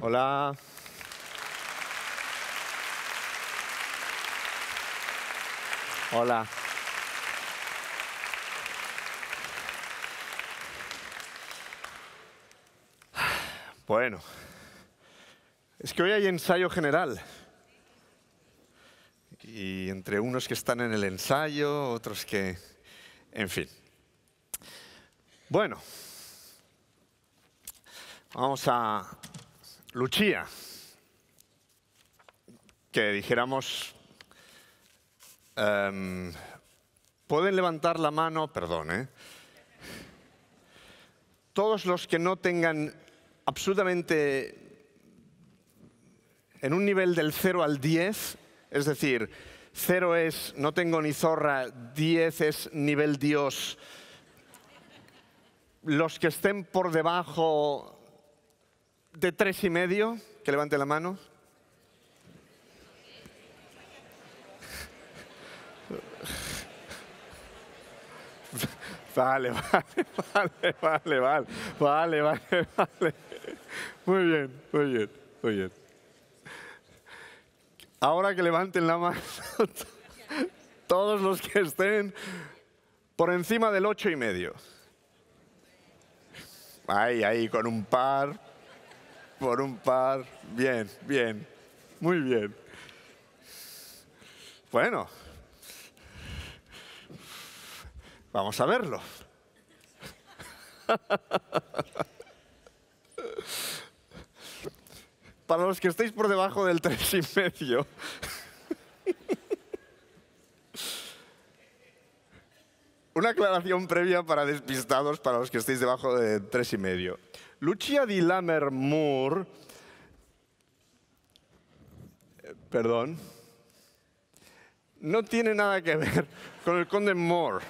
Hola. Hola. Bueno, es que hoy hay ensayo general. Y entre unos que están en el ensayo, otros que... En fin. Bueno, vamos a, Luchía, que dijéramos, em, pueden levantar la mano, perdón, ¿eh? todos los que no tengan absolutamente en un nivel del 0 al 10, es decir, 0 es no tengo ni zorra, 10 es nivel Dios. Los que estén por debajo de tres y medio, que levante la mano. Vale, vale, vale, vale, vale, vale, vale. Muy bien, muy bien, muy bien. Ahora que levanten la mano todos los que estén por encima del ocho y medio. Ahí, ahí, con un par, por un par. Bien, bien, muy bien. Bueno, vamos a verlo. Para los que estáis por debajo del tres y medio, una aclaración previa para despistados, para los que estéis debajo de tres y medio. Lucia di Lamer Moore, eh, perdón, no tiene nada que ver con el conde Moore.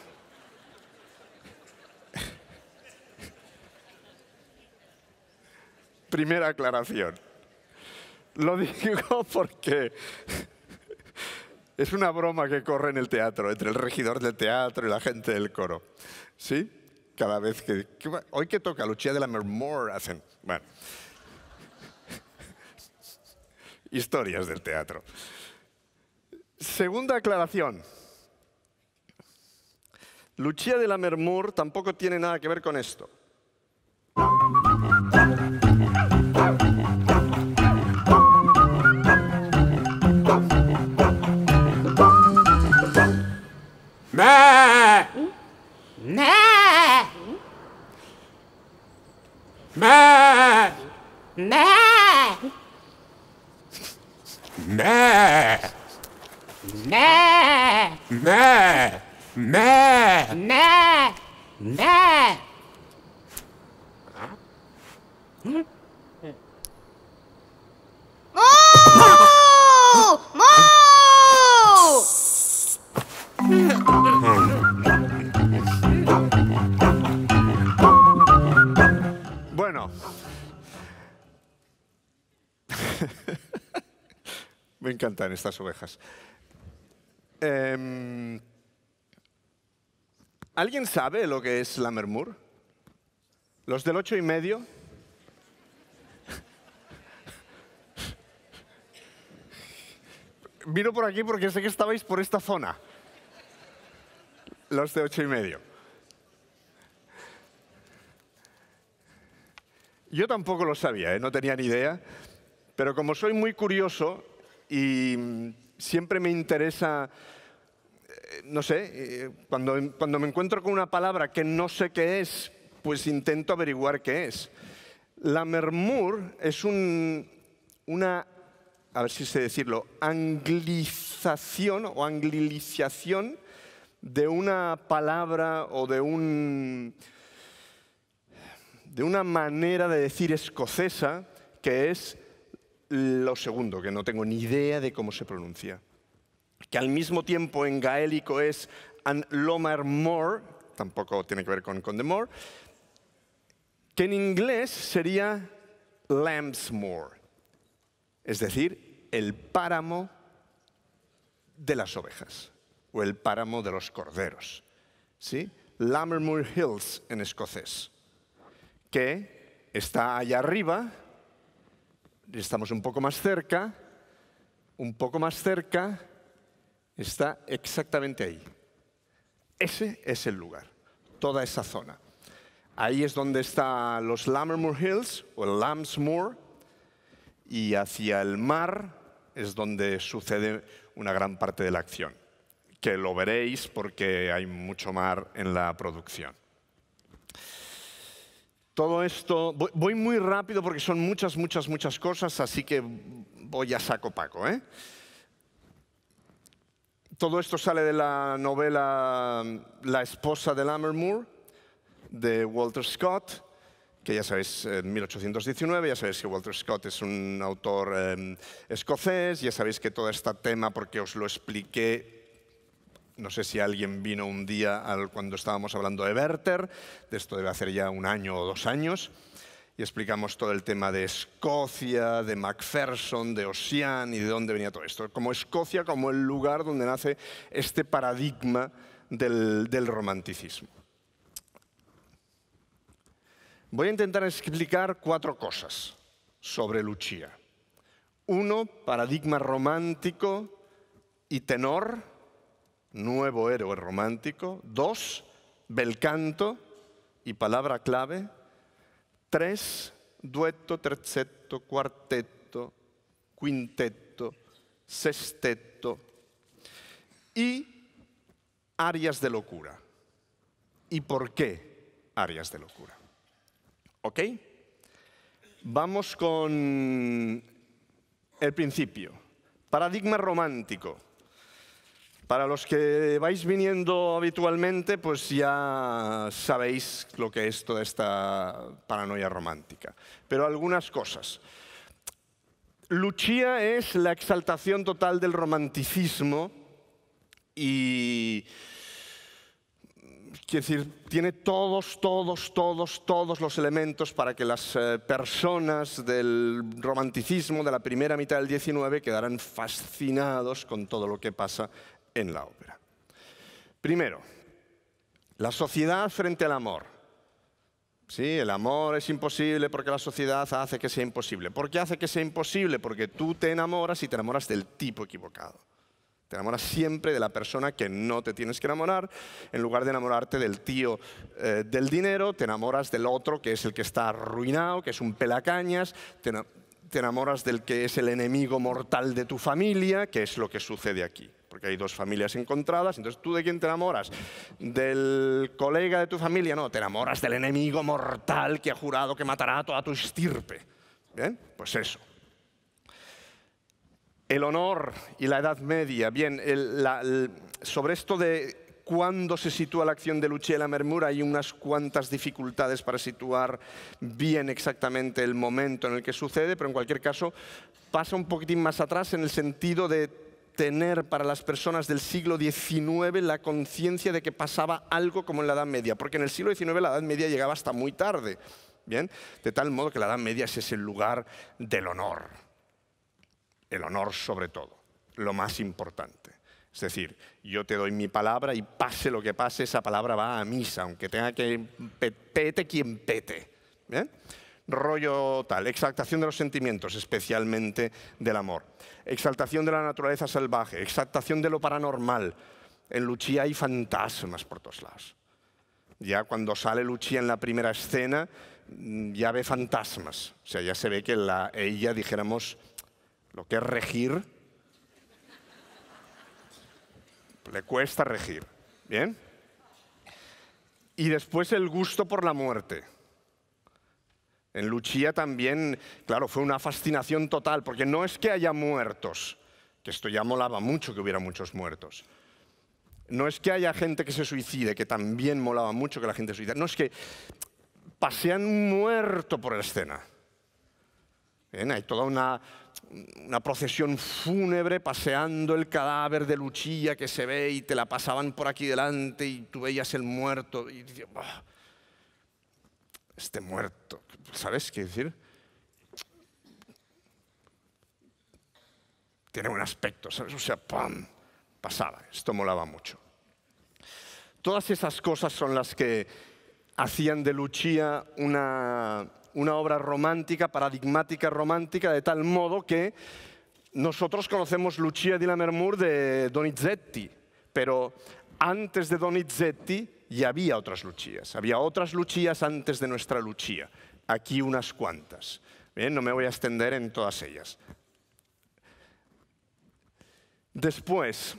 Primera aclaración. Lo digo porque es una broma que corre en el teatro, entre el regidor del teatro y la gente del coro. ¿Sí? cada vez que, hoy que toca Lucía de la Mermor hacen, bueno, historias del teatro. Segunda aclaración. Lucía de la Mermur tampoco tiene nada que ver con esto. Nah. Nah. Nah. Nah. Nah. Nah. Nah. Nah. Mo! Mo! encantan estas ovejas. Em, ¿Alguien sabe lo que es la mermur? ¿Los del ocho y medio? Vino por aquí porque sé que estabais por esta zona. Los de ocho y medio. Yo tampoco lo sabía, ¿eh? no tenía ni idea, pero como soy muy curioso, y mm, siempre me interesa, eh, no sé, eh, cuando, me encuentro con una palabra que no sé qué es, pues intento averiguar qué es. La mermur es una, a ver si sé decirlo, anglización o anglilización de una palabra o de un de una manera de decir escocesa que es lo segundo, que no tengo ni idea de cómo se pronuncia, que al mismo tiempo en gaélico es an lomar tampoco tiene que ver con, con the que en inglés sería lambsmore, es decir, el páramo de las ovejas o el páramo de los corderos. ¿sí? Lammermoor Hills en escocés, que está allá arriba estamos un poco más cerca, un poco más cerca, está exactamente ahí. Ese es el lugar, toda esa zona. Ahí es donde están los Lammermoor Hills o el Lambsmoor y hacia el mar es donde sucede una gran parte de la acción, que lo veréis porque hay mucho mar en la producción. Todo esto, voy, muy rápido porque son muchas, muchas, muchas cosas, así que voy a saco paco. ¿eh? Todo esto sale de la novela mm, La esposa de Lammermoor, de Walter Scott, que ya sabéis, en 1819, ya sabéis que Walter Scott es un autor em, escocés, ya sabéis que todo este tema, porque os lo expliqué no sé si alguien vino un día cuando estábamos hablando de Werther, de esto debe hacer ya un año o dos años, y explicamos todo el tema de Escocia, de Macpherson, de Ossian y de dónde venía todo esto. Como Escocia, como el lugar donde nace este paradigma del, del romanticismo. Voy a intentar explicar cuatro cosas sobre Lucia. Uno, paradigma romántico y tenor nuevo héroe romántico. Dos, bel canto y palabra clave. Tres, dueto, terceto, cuarteto, quinteto, sexteto. Y áreas de locura. ¿Y por qué áreas de locura? ¿Ok? Vamos con el principio. Paradigma romántico. Para los que vais viniendo habitualmente, pues ya sabéis lo que es toda esta paranoia romántica. Pero algunas cosas. Luchía es la exaltación total del romanticismo y decir, tiene todos, todos, todos, todos los elementos para que las eh, personas del romanticismo de la primera mitad del XIX quedaran fascinados con todo lo que pasa en la ópera. Primero, la sociedad frente al amor. Sí, el amor es imposible porque la sociedad hace que sea imposible. ¿Por qué hace que sea imposible? Porque tú te enamoras y te enamoras del tipo equivocado. Te enamoras siempre de la persona que no te tienes que enamorar. En lugar de enamorarte del tío eh, del dinero, te enamoras del otro que es el que está arruinado, que es un pelacañas. te enamoras del que es el enemigo mortal de tu familia, que es lo que sucede aquí porque hay dos familias encontradas. Entonces, ¿tú de quién te enamoras? ¿Del colega de tu familia? No, te enamoras del enemigo mortal que ha jurado que matará a toda tu estirpe. Bien, pues eso. El honor y la Edad Media. Bien, sobre esto de cuándo se sitúa la acción de Lucia y la mermura, hay unas cuantas dificultades para situar bien exactamente el momento en el que sucede, pero en cualquier caso pasa un poquitín más atrás en el sentido de tener para las personas del siglo XIX la conciencia de que pasaba algo como en la Edad Media, porque en el siglo XIX la Edad Media llegaba hasta muy tarde, ¿bien? De tal modo que la Edad Media es el lugar del honor, el honor sobre todo, lo más importante. Es decir, yo te doy mi palabra y pase lo que pase, esa palabra va a misa, aunque tenga que pete quien pete. ¿bien? rollo tal, exaltación de los sentimientos, especialmente del amor, exaltación de la naturaleza salvaje, exaltación de lo paranormal. En Luchía hay fantasmas por todos lados. Ya cuando sale Luchía en la primera escena, mm, ya ve fantasmas. O sea, ya se ve que la, ella, dijéramos, lo que es regir, le cuesta regir. ¿Bien? Y después el gusto por la muerte. En Luchía también, claro, fue una fascinación total, porque no es que haya muertos, que esto ya molaba mucho que hubiera muchos muertos. No es que haya gente que se suicide, que también molaba mucho que la gente se suicide. No es que pasean muerto por la escena. Hay toda una, procesión fúnebre paseando el cadáver de Luchilla que se ve y te la pasaban por aquí delante y tú veías el muerto. Y, oh, este muerto. ¿Sabes qué decir? Tiene un aspecto, ¿sabes? O sea, ¡pam! Pasaba, esto molaba mucho. Todas esas cosas son las que hacían de Lucia una, obra romántica, paradigmática romántica, de tal modo que nosotros conocemos Lucia di Lammermoor de Donizetti, pero antes de Donizetti ya había otras Lucias. había otras Lucias antes de nuestra Lucia aquí unas cuantas. Bien, ¿eh? no me voy a extender en todas ellas. Después,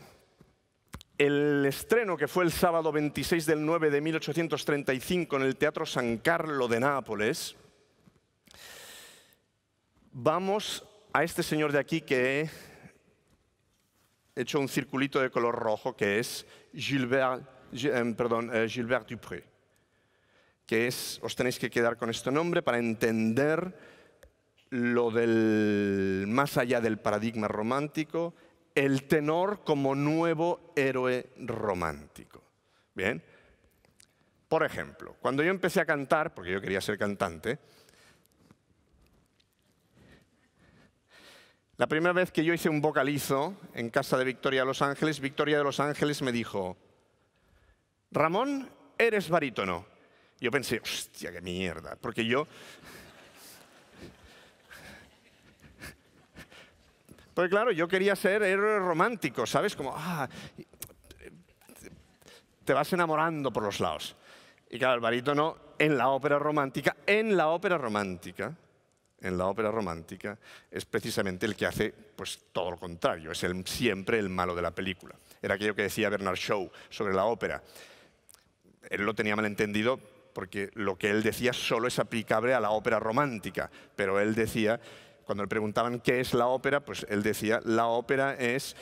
el estreno que fue el sábado 26 del 9 de 1835 en el Teatro San Carlo de Nápoles, vamos a este señor de aquí que he hecho un circulito de color rojo, que es Gilbert, Gilbert eh, eh, Dupré que es, os tenéis que quedar con este nombre para entender lo del más allá del paradigma romántico, el tenor como nuevo héroe romántico. Bien. Por ejemplo, cuando yo empecé a cantar, porque yo quería ser cantante, la primera vez que yo hice un vocalizo en casa de Victoria de Los Ángeles, Victoria de Los Ángeles me dijo, Ramón, eres barítono. Yo pensé, hostia, qué mierda, porque yo... Porque claro, yo quería ser héroe romántico, ¿sabes? Como, ah, te vas enamorando por los lados. Y claro, el barítono en la ópera romántica, en la ópera romántica, en la ópera romántica, es precisamente el que hace pues, todo lo contrario, es el, siempre el malo de la película. Era aquello que decía Bernard Shaw sobre la ópera. Él lo tenía malentendido porque lo que él decía solo es aplicable a la ópera romántica, pero él decía, cuando le preguntaban qué es la ópera, pues él decía, la ópera es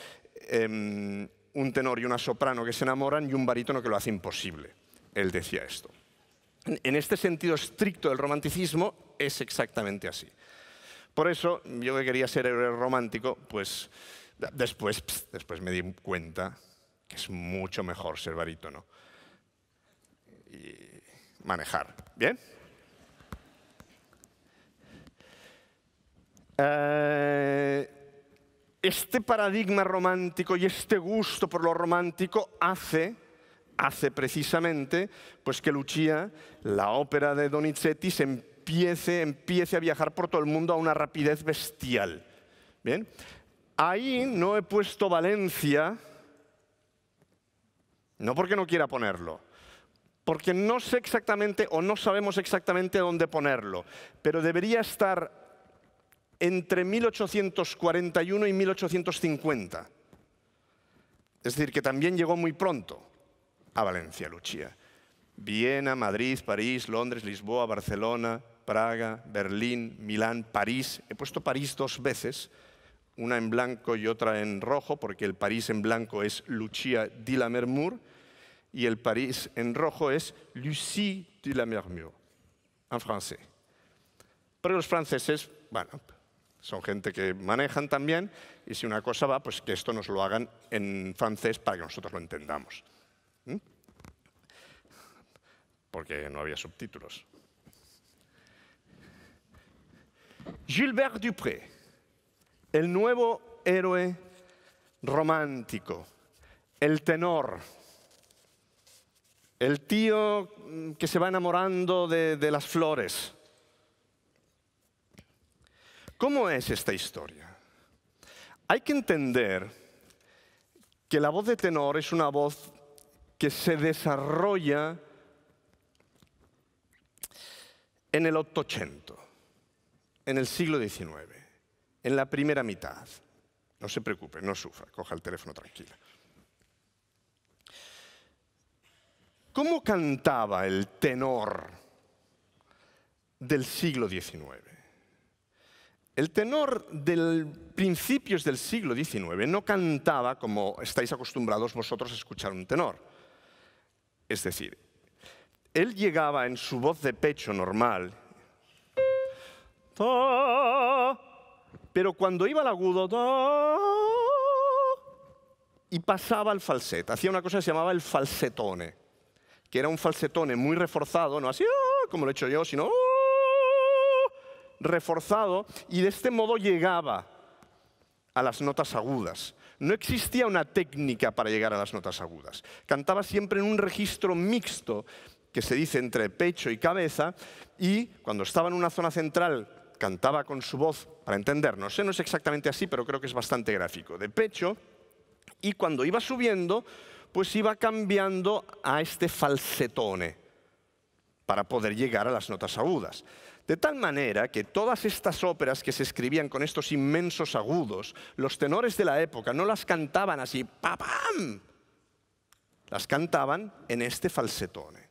em, un tenor y una soprano que se enamoran y un barítono que lo hace imposible. Él decía esto. En este sentido estricto del romanticismo es exactamente así. Por eso, yo que quería ser romántico, pues después, después me di cuenta que es mucho mejor ser barítono. Y manejar. ¿Bien? Eh, este paradigma romántico y este gusto por lo romántico hace, hace precisamente pues que Lucia, la ópera de Donizetti, se empiece, empiece a viajar por todo el mundo a una rapidez bestial. ¿Bien? Ahí no he puesto Valencia, no porque no quiera ponerlo, porque no sé exactamente o no sabemos exactamente dónde ponerlo, pero debería estar entre 1841 y 1850. Es decir, que también llegó muy pronto a Valencia, Lucía. Viena, Madrid, París, Londres, Lisboa, Barcelona, Praga, Berlín, Milán, París. He puesto París dos veces, una en blanco y otra en rojo, porque el París en blanco es Lucía di la Mermur y el París en rojo es Lucie de la Mermure, en francés. Pero los franceses, bueno, son gente que manejan también, y si una cosa va, pues que esto nos lo hagan en francés para que nosotros lo entendamos. ¿Mm? Porque no había subtítulos. Gilbert Dupré, el nuevo héroe romántico, el tenor el tío que se va enamorando de, las flores. ¿Cómo es esta historia? Hay que entender que la voz de tenor es una voz que se desarrolla en el 800, en el siglo XIX, en la primera mitad. No se preocupe, no sufra, coja el teléfono tranquila. ¿Cómo cantaba el tenor del siglo XIX? El tenor de principios del siglo XIX no cantaba como estáis acostumbrados vosotros a escuchar un tenor. Es decir, él llegaba en su voz de pecho normal, pero cuando iba al agudo, y pasaba al falsete, hacía una cosa que se llamaba el falsetone que era un falsetone muy reforzado, no así ¡ah! como lo he hecho yo, sino ¡ah! reforzado, y de este modo llegaba a las notas agudas. No existía una técnica para llegar a las notas agudas. Cantaba siempre en un registro mixto que se dice entre pecho y cabeza y cuando estaba en una zona central cantaba con su voz, para entender. No sé, no es exactamente así, pero creo que es bastante gráfico, de pecho y cuando iba subiendo pues iba cambiando a este falsetone para poder llegar a las notas agudas. De tal manera que todas estas óperas que se escribían con estos inmensos agudos, los tenores de la época no las cantaban así, pam! Las cantaban en este falsetone.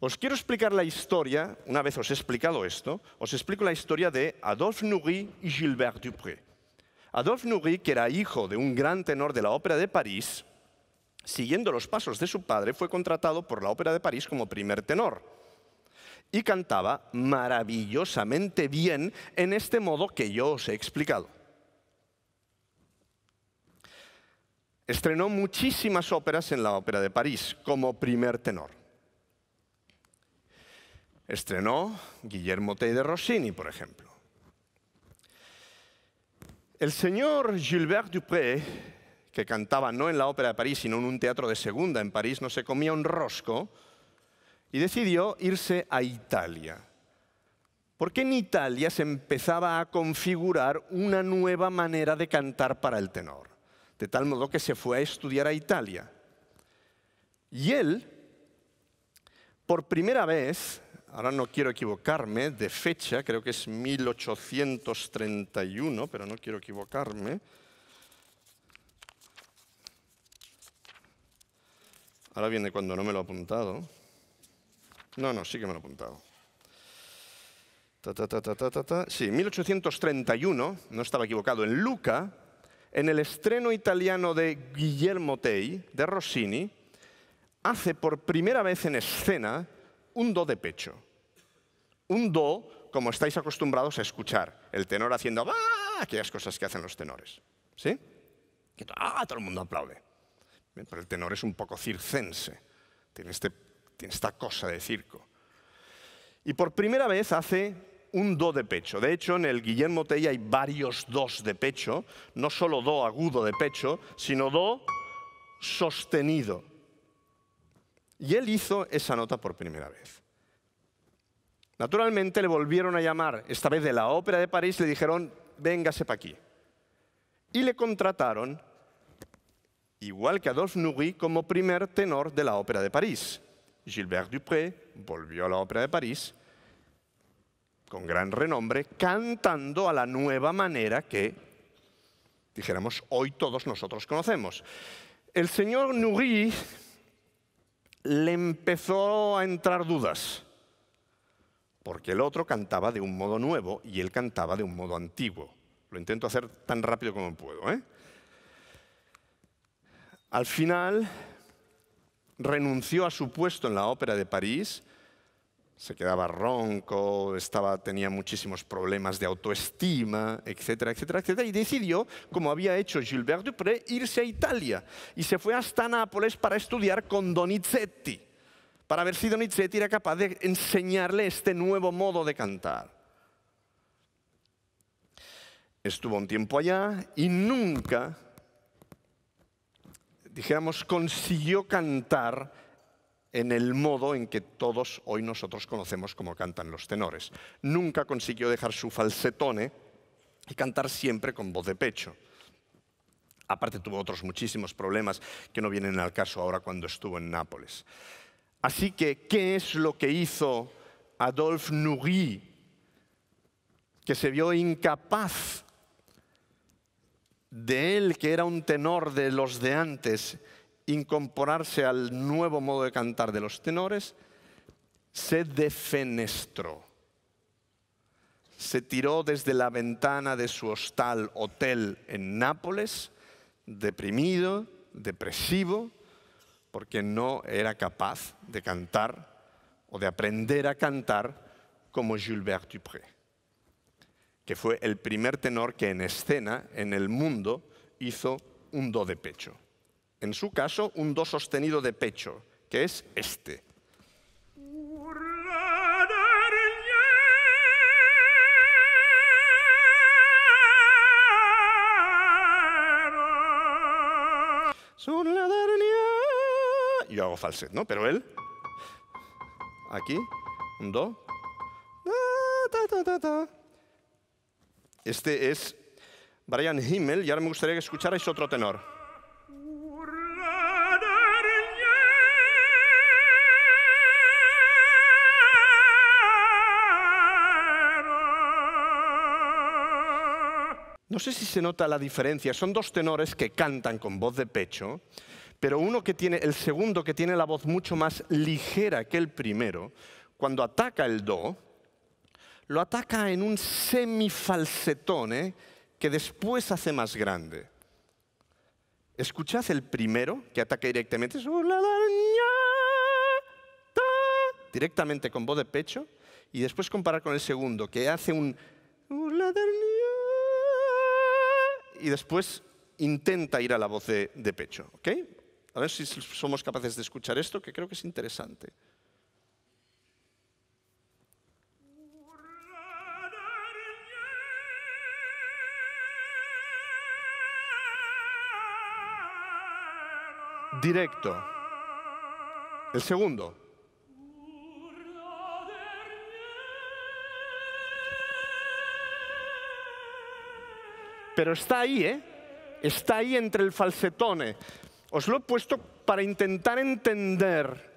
Os quiero explicar la historia, una vez os he explicado esto, os explico la historia de Adolphe Nourrit y Gilbert Dupré. Adolphe Nourrit, que era hijo de un gran tenor de la Ópera de París, siguiendo los pasos de su padre, fue contratado por la Ópera de París como primer tenor. Y cantaba maravillosamente bien en este modo que yo os he explicado. Estrenó muchísimas óperas en la Ópera de París como primer tenor. Estrenó Guillermo Tey de Rossini, por ejemplo. El señor Gilbert Dupré que cantaba no en la Ópera de París, sino en un teatro de segunda en París, no se comía un rosco y decidió irse a Italia. Porque en Italia se empezaba a configurar una nueva manera de cantar para el tenor, de tal modo que se fue a estudiar a Italia. Y él, por primera vez, ahora no quiero equivocarme de fecha, creo que es 1831, pero no quiero equivocarme, Ahora viene cuando no me lo ha apuntado. No, no, sí que me lo ha apuntado. sí, 1831, no estaba equivocado, en Luca, en el estreno italiano de Guillermo Tei, de Rossini, hace por primera vez en escena un do de pecho. Un do, como estáis acostumbrados a escuchar, el tenor haciendo ah", aquellas cosas que hacen los tenores. ¿Sí? Que ah, todo el mundo aplaude. Pero el tenor es un poco circense, este, tiene, esta cosa de circo. Y por primera vez hace un do de pecho. De hecho, en el Guillermo Tell hay varios dos de pecho, no solo do agudo de pecho, sino do sostenido. Y él hizo esa nota por primera vez. Naturalmente le volvieron a llamar, esta vez de la Ópera de París, le dijeron, véngase para aquí. Y le contrataron igual que Adolphe Nourrit como primer tenor de la Ópera de París. Gilbert Dupré volvió a la Ópera de París con gran renombre, cantando a la nueva manera que, dijéramos, hoy todos nosotros conocemos. El señor Noury le empezó a entrar dudas, porque el otro cantaba de un modo nuevo y él cantaba de un modo antiguo. Lo intento hacer tan rápido como puedo. ¿eh? Al final renunció a su puesto en la Ópera de París, se quedaba ronco, estaba, tenía muchísimos problemas de autoestima, etcétera, etcétera, etcétera, y decidió, como había hecho Gilbert Dupré, irse a Italia. Y se fue hasta Nápoles para estudiar con Donizetti, para ver si Donizetti era capaz de enseñarle este nuevo modo de cantar. Estuvo un tiempo allá y nunca dijéramos, consiguió cantar en el modo en que todos hoy nosotros conocemos como cantan los tenores. Nunca consiguió dejar su falsetone y cantar siempre con voz de pecho. Aparte tuvo otros muchísimos problemas que no vienen al caso ahora cuando estuvo en Nápoles. Así que, ¿qué es lo que hizo Adolphe Nourri, que se vio incapaz de él, que era un tenor de los de antes, incorporarse al nuevo modo de cantar de los tenores, se defenestró. Se tiró desde la ventana de su hostal, hotel en Nápoles, deprimido, depresivo, porque no era capaz de cantar o de aprender a cantar como Gilbert Dupré que fue el primer tenor que en escena, en el mundo, hizo un do de pecho. En su caso, un do sostenido de pecho, que es este. Yo hago falset, ¿no? Pero él, aquí, un do. Este es Brian Himmel y ahora me gustaría que escucharais otro tenor. No sé si se nota la diferencia. Son dos tenores que cantan con voz de pecho, pero uno que tiene, el segundo que tiene la voz mucho más ligera que el primero, cuando ataca el do, lo ataca en un semifalsetone ¿eh? que después hace más grande. Escuchad el primero, que ataca directamente, directamente con voz de pecho, y después comparar con el segundo, que hace un... Y después intenta ir a la voz de, pecho. A ver si somos capaces de escuchar esto, que creo que es interesante. directo. El segundo. Pero está ahí, ¿eh? Está ahí entre el falsetone. Os lo he puesto para intentar entender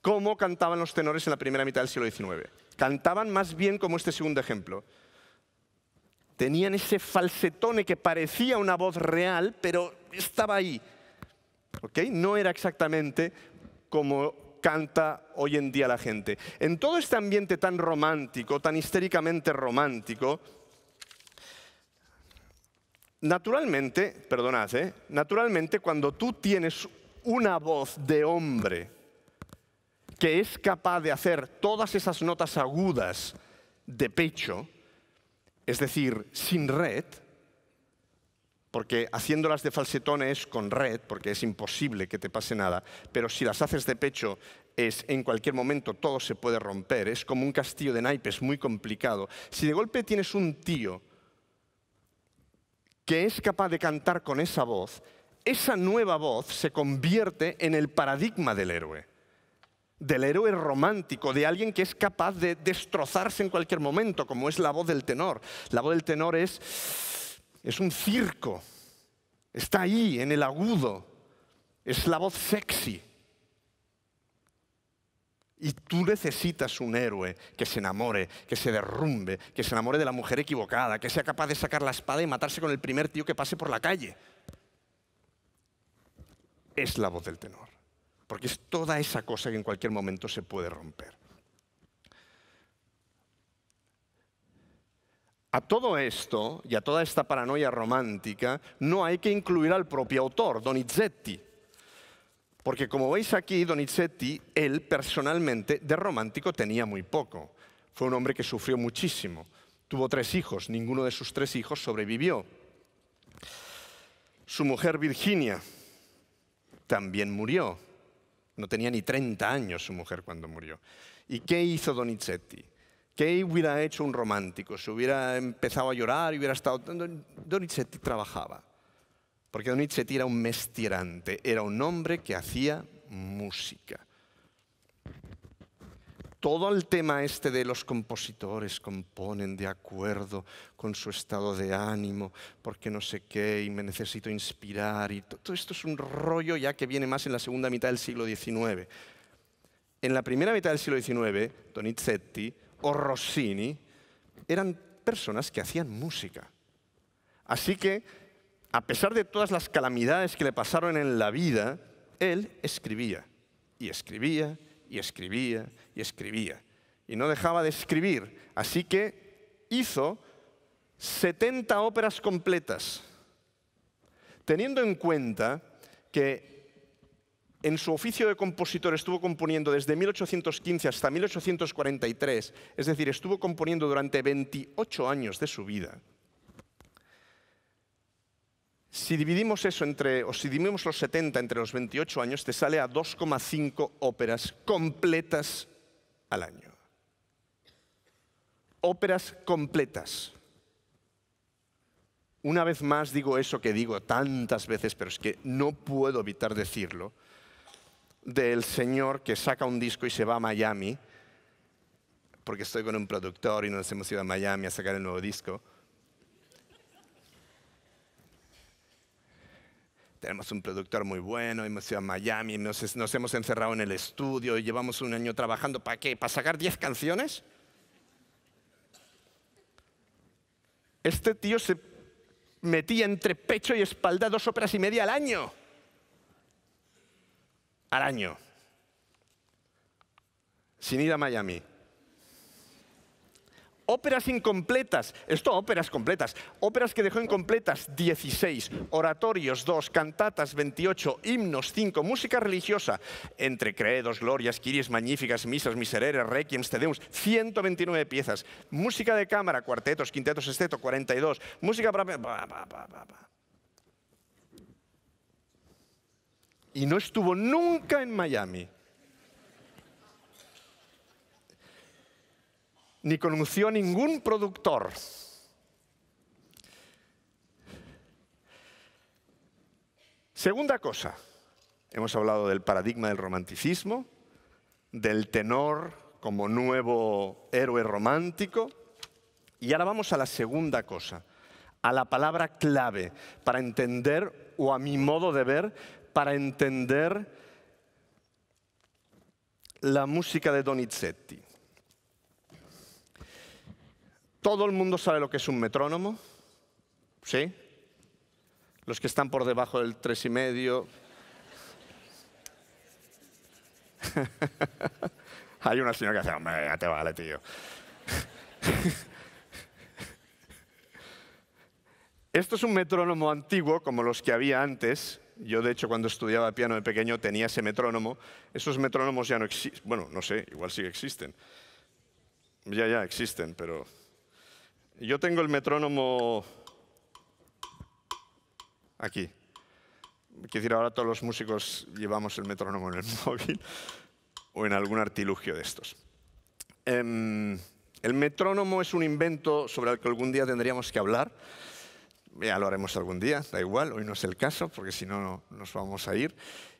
cómo cantaban los tenores en la primera mitad del siglo XIX. Cantaban más bien como este segundo ejemplo. Tenían ese falsetone que parecía una voz real, pero estaba ahí. No era exactamente como canta hoy en día la gente. En todo este ambiente tan romántico, tan histéricamente romántico, naturalmente, perdonad, ¿eh? naturalmente cuando tú tienes una voz de hombre que es capaz de hacer todas esas notas agudas de pecho, es decir, sin red, porque haciéndolas de falsetones con red, porque es imposible que te pase nada, pero si las haces de pecho es en cualquier momento todo se puede romper, es como un castillo de naipes muy complicado. Si de golpe tienes un tío que es capaz de cantar con esa voz, esa nueva voz se convierte en el paradigma del héroe, del héroe romántico, de alguien que es capaz de destrozarse en cualquier momento, como es la voz del tenor. La voz del tenor es es un circo, está ahí en el agudo, es la voz sexy. Y tú necesitas un héroe que se enamore, que se derrumbe, que se enamore de la mujer equivocada, que sea capaz de sacar la espada y matarse con el primer tío que pase por la calle. Es la voz del tenor, porque es toda esa cosa que en cualquier momento se puede romper. A todo esto y a toda esta paranoia romántica no hay que incluir al propio autor, Donizetti. Porque como veis aquí, Donizetti, él personalmente de romántico tenía muy poco. Fue un hombre que sufrió muchísimo. Tuvo tres hijos, ninguno de sus tres hijos sobrevivió. Su mujer Virginia también murió. No tenía ni 30 años su mujer cuando murió. ¿Y qué hizo Donizetti? ¿Qué hubiera hecho un romántico? ¿Se hubiera empezado a llorar y hubiera estado... Donizetti trabajaba, porque Donizetti era un mestirante, era un hombre que hacía música. Todo el tema este de los compositores componen de acuerdo con su estado de ánimo, porque no sé qué, y me necesito inspirar, y todo esto es un rollo ya que viene más en la segunda mitad del siglo XIX. En la primera mitad del siglo XIX, Donizetti o Rossini eran personas que hacían música. Así que, a pesar de todas las calamidades que le pasaron en la vida, él escribía, y escribía, y escribía, y escribía. Y no dejaba de escribir. Así que hizo 70 óperas completas. Teniendo en cuenta que en su oficio de compositor estuvo componiendo desde 1815 hasta 1843, es decir, estuvo componiendo durante 28 años de su vida. Si dividimos eso entre, o si dividimos los 70 entre los 28 años, te sale a 2,5 óperas completas al año. Óperas completas. Una vez más digo eso que digo tantas veces, pero es que no puedo evitar decirlo del señor que saca un disco y se va a Miami, porque estoy con un productor y nos hemos ido a Miami a sacar el nuevo disco. Tenemos un productor muy bueno, hemos ido a Miami, nos, hemos encerrado en el estudio y llevamos un año trabajando. ¿Para qué? ¿Para sacar 10 canciones? Este tío se metía entre pecho y espalda dos óperas y media al año al año, sin ir a Miami. Óperas incompletas, esto óperas completas, óperas que dejó incompletas 16, oratorios 2, cantatas 28, himnos 5, música religiosa, entre credos, glorias, quiris, magníficas, misas, misereres, requiem, cedeus, 129 piezas, música de cámara, cuartetos, quintetos, esteto, 42, música para... y no estuvo nunca en Miami. Ni conoció a ningún productor. Segunda cosa, hemos hablado del paradigma del romanticismo, del tenor como nuevo héroe romántico, y ahora vamos a la segunda cosa, a la palabra clave para entender, o a mi modo de ver, para entender la música de Donizetti. Todo el mundo sabe lo que es un metrónomo, ¿sí? Los que están por debajo del tres y medio. Hay una señora que hace, hombre, ya te vale, tío. Esto es un metrónomo antiguo, como los que había antes, yo, de hecho, cuando estudiaba piano de pequeño tenía ese metrónomo. Esos metrónomos ya no existen. Bueno, no sé, igual sí existen. Ya, ya, existen, pero... Yo tengo el metrónomo aquí. Quiero decir, ahora todos los músicos llevamos el metrónomo en el móvil o en algún artilugio de estos. Em, el metrónomo es un invento sobre el que algún día tendríamos que hablar ya lo haremos algún día, da igual, hoy no es el caso, porque si no nos vamos a ir.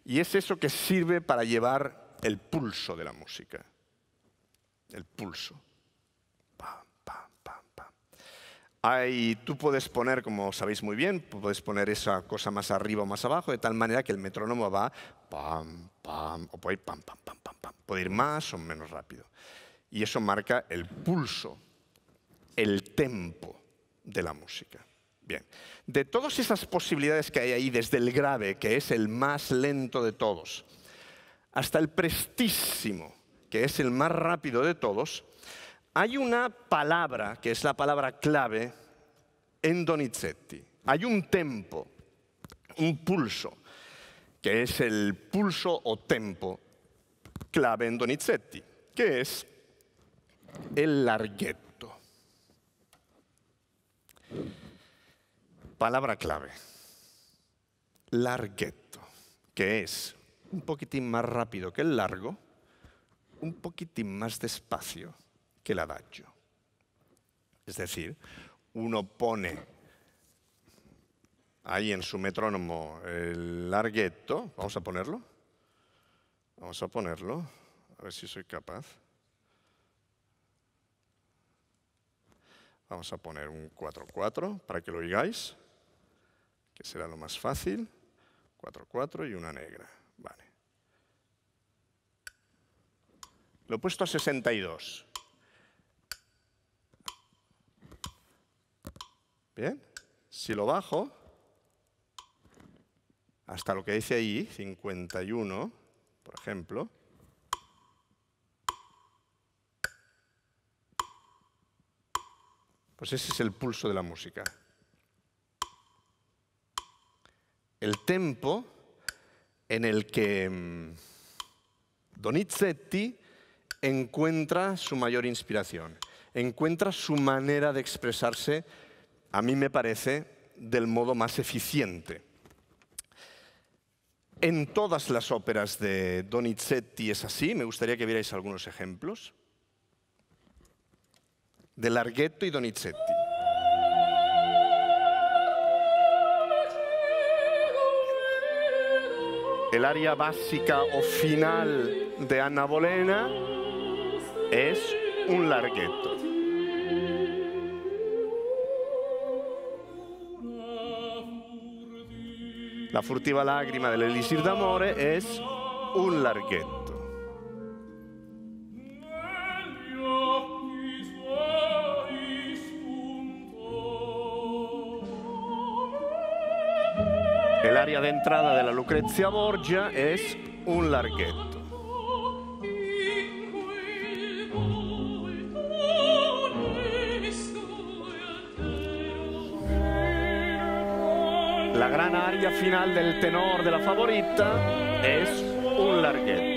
Y es eso que sirve para llevar el pulso de la música. El pulso. Ahí tú puedes poner, como sabéis muy bien, puedes poner esa cosa más arriba o más abajo, de tal manera que el metrónomo va pam, pam, o puede ir pam, pam, pam, pam, pam. Puede ir más o menos rápido. Y eso marca el pulso, el tempo de la música. Bien, de todas esas posibilidades que hay ahí, desde el grave, que es el más lento de todos, hasta el prestísimo, que es el más rápido de todos, hay una palabra que es la palabra clave en Donizetti. Hay un tempo, un pulso, que es el pulso o tempo clave en Donizetti, que es el larghetto. Palabra clave. Largueto, que es un poquitín más rápido que el largo, un poquitín más despacio que el adagio. Es decir, uno pone ahí en su metrónomo el largueto, vamos a ponerlo, vamos a ponerlo, a ver si soy capaz. Vamos a poner un 4-4 para que lo oigáis que será lo más fácil, 4, 4 y una negra. Vale. Lo he puesto a 62. Bien, si lo bajo hasta lo que dice ahí, 51, por ejemplo, pues ese es el pulso de la música. el tempo en el que mm, Donizetti encuentra su mayor inspiración, encuentra su manera de expresarse, a mí me parece, del modo más eficiente. En todas las óperas de Donizetti es así, me gustaría que vierais algunos ejemplos. De Larghetto y Donizetti. El área básica o final de Ana Bolena es un largueto. La furtiva lágrima del Elisir d'amore es un larghetto. área de entrada de la Lucrezia Borgia es un largueto. La gran área final del tenor de la favorita es un largueto.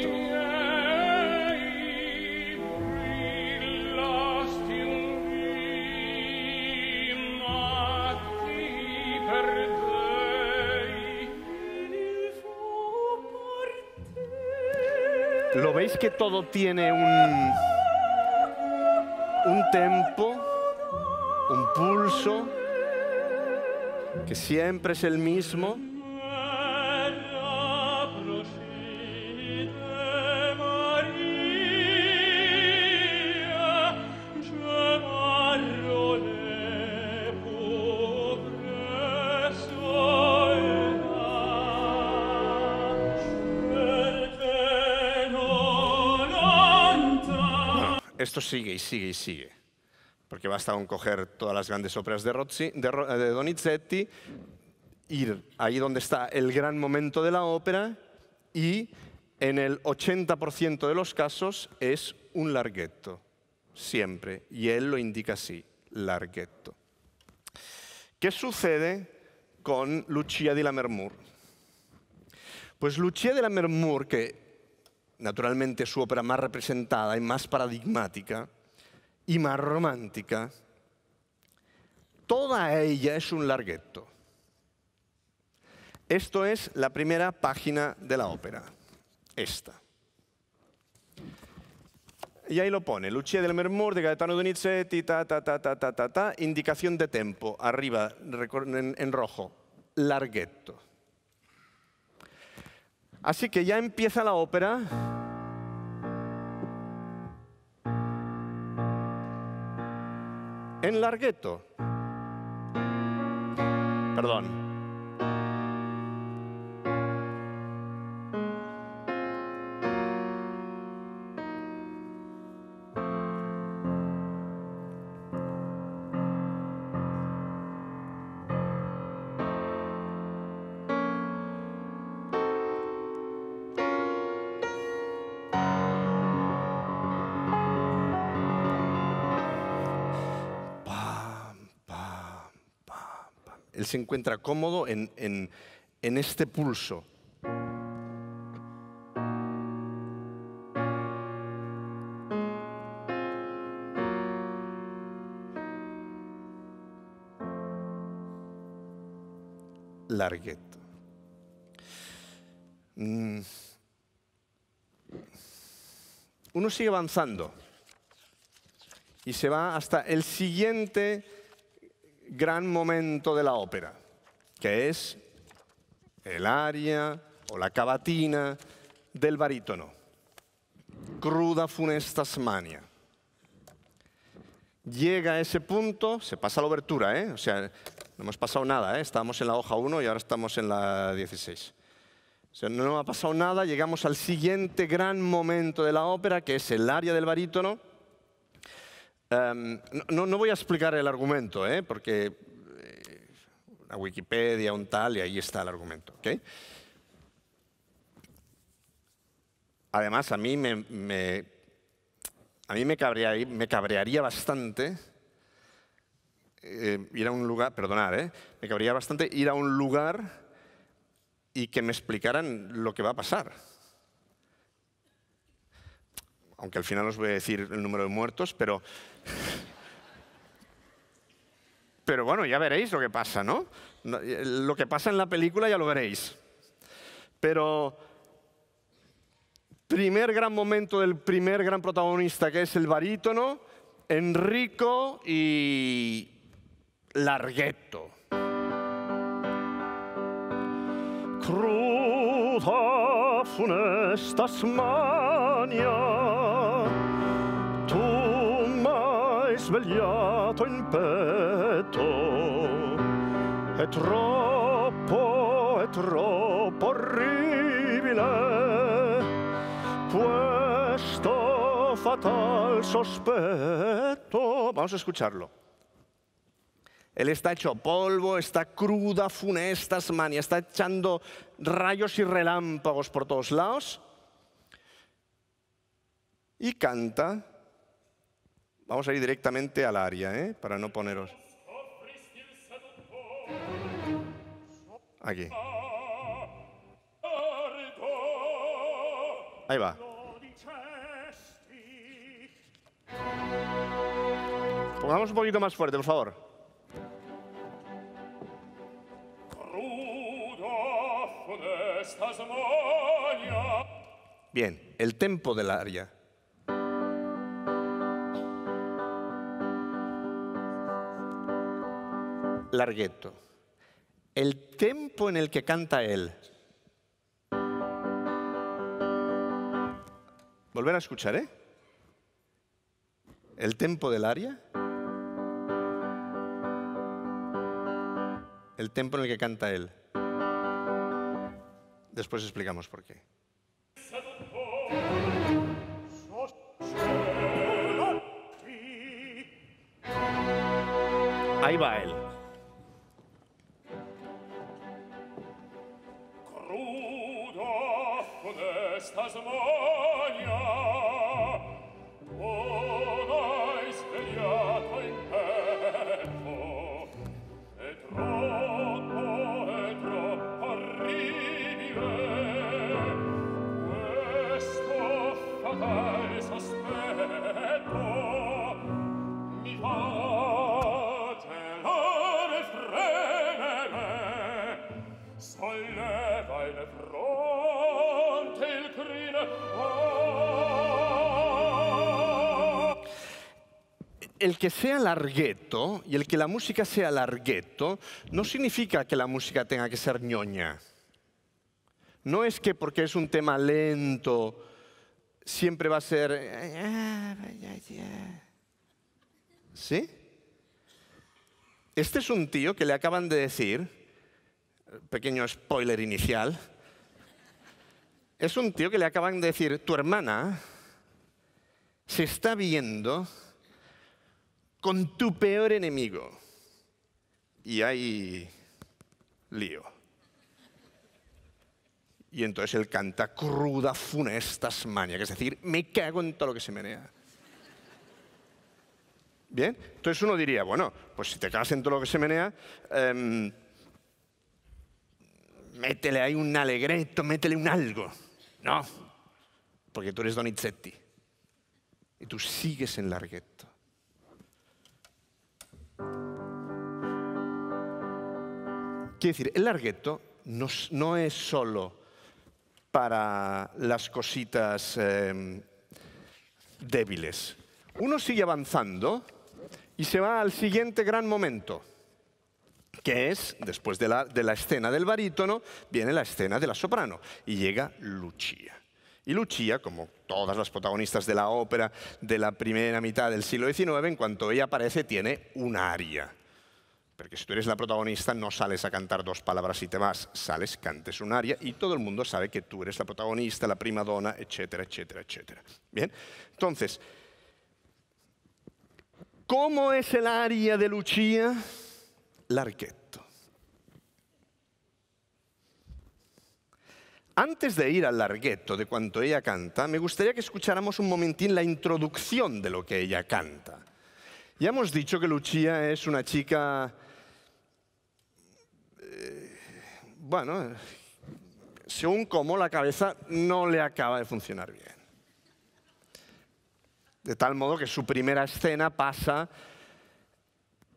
Es que todo tiene un, un tempo, un pulso, que siempre es el mismo? sigue y sigue y sigue. Porque basta con coger todas las grandes óperas de, de, Donizetti, ir ahí donde está el gran momento de la ópera y en el 80% de los casos es un larghetto, siempre. Y él lo indica así, larghetto. ¿Qué sucede con Lucia di la Pues Lucia de la que naturalmente su ópera más representada y más paradigmática y más romántica, toda ella es un largueto. Esto es la primera página de la ópera, esta. Y ahí lo pone, Lucia del Mermur de Gaetano Donizetti, ta, ta, ta, ta, ta, ta, ta, indicación de tempo, arriba en, en rojo, largueto. Así que ya empieza la ópera. En largueto. Perdón. se encuentra cómodo en, en, este pulso. largueto mm. Uno sigue avanzando y se va hasta el siguiente gran momento de la ópera, que es el aria o la cavatina del barítono. Cruda funesta mania. Llega a ese punto, se pasa la obertura, ¿eh? o sea, no hemos pasado nada, ¿eh? estábamos en la hoja 1 y ahora estamos en la 16. O sea, no ha pasado nada, llegamos al siguiente gran momento de la ópera, que es el aria del barítono, Em, no, voy a explicar el argumento, ¿eh? porque la eh, Wikipedia, un tal, y ahí está el argumento. Además, a mí me, a mí me, cabrearía, me cabrearía bastante eh, ir a un lugar, ¿eh? me cabrearía bastante ir a un lugar y que me explicaran lo que va a pasar aunque al final os voy a decir el número de muertos, pero... Pero bueno, ya veréis lo que pasa, ¿no? Eh, lo que pasa en la película ya lo veréis. Pero primer gran momento del primer gran protagonista, que es el barítono, Enrico y Larghetto unes esta Tu m'hai svegliato in petto, è troppo, è troppo orribile questo fatal sospecho. Vamos a escucharlo. Él está hecho polvo, está cruda, funesta, mania, está echando rayos y relámpagos por todos lados. Y canta. Vamos a ir directamente al área, ¿eh? para no poneros. Aquí. Ahí va. Pongamos un poquito más fuerte, por favor. Bien, el tempo del aria. Larghetto. El tempo en el que canta él. Volver a escuchar, ¿eh? El tempo del aria. El tempo en el que canta él. Después explicamos por qué. Ahí va él. Ah. el que sea largueto y el que la música sea largueto no significa que la música tenga que ser ñoña. No es que porque es un tema lento siempre va a ser... ¿Sí? Este es un tío que le acaban de decir, pequeño spoiler inicial, es un tío que le acaban de decir, tu hermana se está viendo con tu peor enemigo. Y hay lío. Y entonces él canta cruda, funestas que es decir, me cago en todo lo que se menea. Bien, entonces uno diría, bueno, pues si te cagas en todo lo que se menea, em, métele ahí un alegreto, métele un algo. No, porque tú eres Donizetti y tú sigues en larghetto. Quiero decir, el larghetto no, es solo para las cositas em, débiles. Uno sigue avanzando y se va al siguiente gran momento que es, después de la, escena del barítono, viene la escena de la soprano y llega Lucia. Y Lucia, como todas las protagonistas de la ópera de la primera mitad del siglo XIX, en cuanto ella aparece, tiene un aria. Porque si tú eres la protagonista, no sales a cantar dos palabras y te vas, sales, cantes un aria y todo el mundo sabe que tú eres la protagonista, la prima donna, etcétera, etcétera, etcétera. Bien, entonces, ¿cómo es el aria de Lucia? Larghetto. Antes de ir al larghetto, de cuanto ella canta, me gustaría que escucháramos un momentín la introducción de lo que ella canta. Ya hemos dicho que Lucia es una chica, eh, bueno, según cómo la cabeza no le acaba de funcionar bien. De tal modo que su primera escena pasa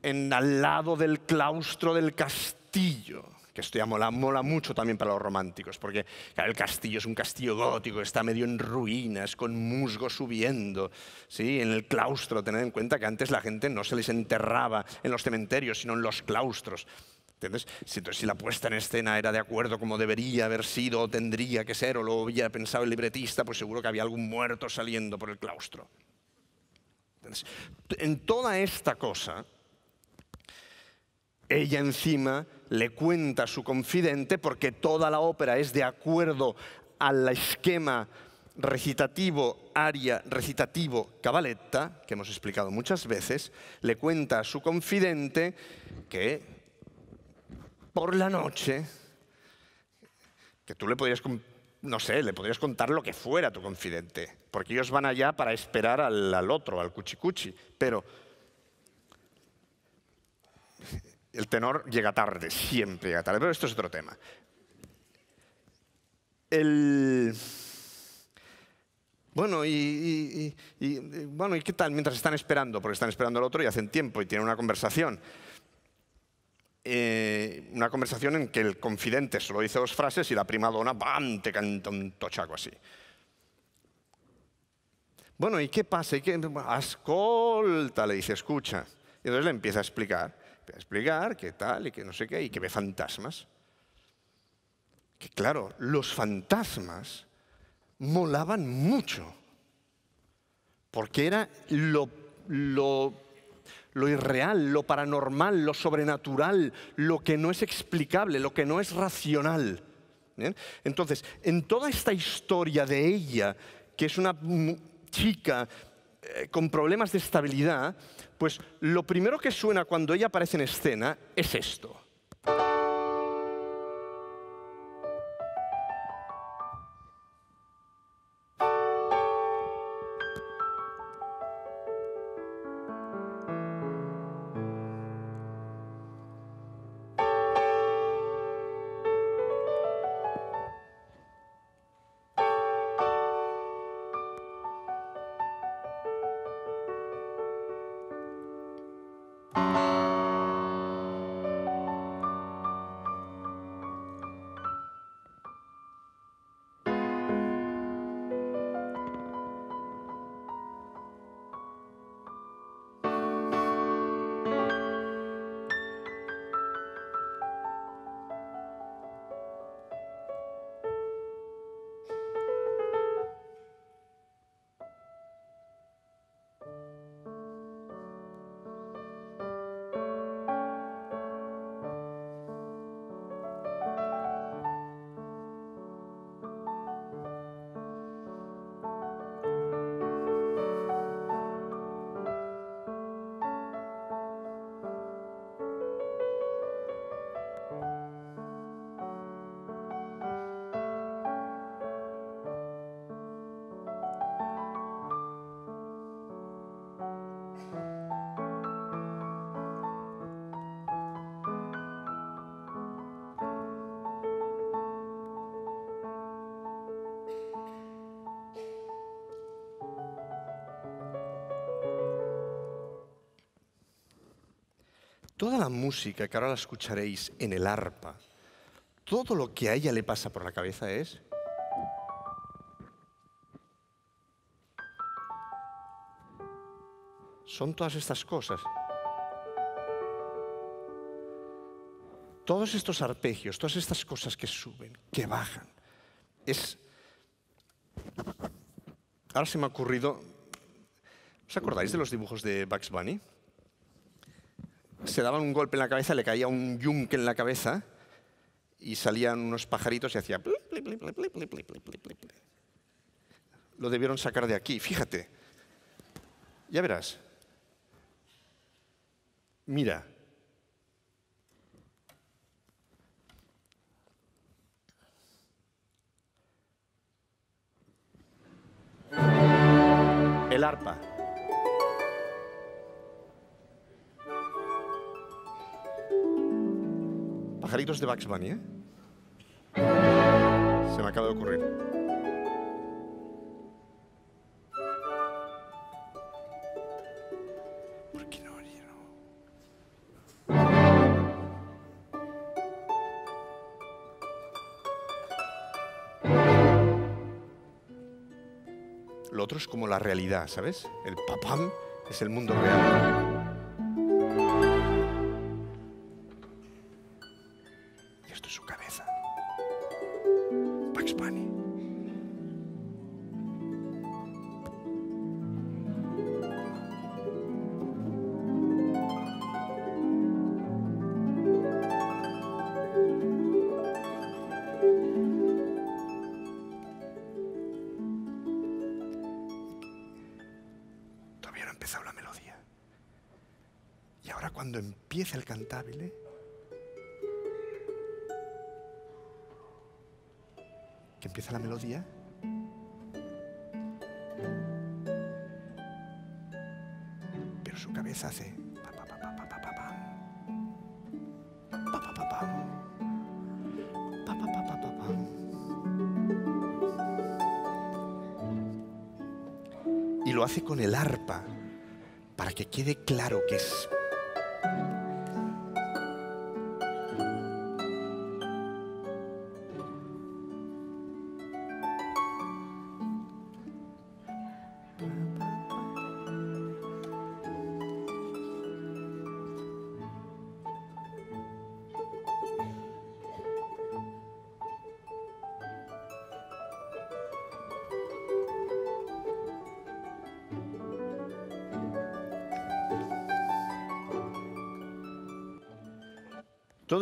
en, al lado del claustro del castillo, que esto ya mola, mucho también para los románticos, porque el castillo es un castillo gótico, está medio en ruinas, con musgo subiendo. ¿sí? En el claustro, tened en cuenta que antes la gente no se les enterraba en los cementerios, sino en los claustros. Si, entonces, si la puesta en escena era de acuerdo como debería haber sido o tendría que ser o lo había pensado el libretista, pues seguro que había algún muerto saliendo por el claustro. en toda esta cosa, ella encima le cuenta a su confidente, porque toda la ópera es de acuerdo al esquema recitativo, aria, recitativo, cabaletta, que hemos explicado muchas veces, le cuenta a su confidente que por la noche, que tú le podrías, no sé, le podrías contar lo que fuera tu confidente, porque ellos van allá para esperar al, al otro, al cuchicuchi, pero el tenor llega tarde, siempre llega tarde, pero esto es otro tema. Bueno, y, bueno, ¿y qué tal mientras están esperando? Porque están esperando al otro y hacen tiempo y tienen una conversación. Eh, una conversación en que el confidente solo dice dos frases y la prima dona, ¡bam!, te canta un tochaco así. Bueno, ¿y qué pasa? ¿Y qué? Ascolta, le dice, escucha. Y entonces le empieza a explicar a explicar qué tal y que no sé qué, y que ve fantasmas. Que claro, los fantasmas molaban mucho, porque era lo, lo, irreal, lo paranormal, lo sobrenatural, lo que no es explicable, lo que no es racional. Entonces, en toda esta historia de ella, que es una chica eh, con problemas de estabilidad, pues lo primero que suena cuando ella aparece en escena es esto. toda la música que ahora la escucharéis en el arpa, todo lo que a ella le pasa por la cabeza es... Son todas estas cosas. Todos estos arpegios, todas estas cosas que suben, que bajan. Es... Ahora se me ha ocurrido... ¿Os acordáis de los dibujos de Bugs Bunny? se daban un golpe en la cabeza, le caía un yunque en la cabeza y salían unos pajaritos y hacía... Lo debieron sacar de aquí, fíjate. Ya verás. Mira. El arpa. Pajaritos de Bugs Bunny, ¿eh? Se me acaba de ocurrir. ¿Por qué no, Lo otro es como la realidad, ¿sabes? El papam es el mundo real.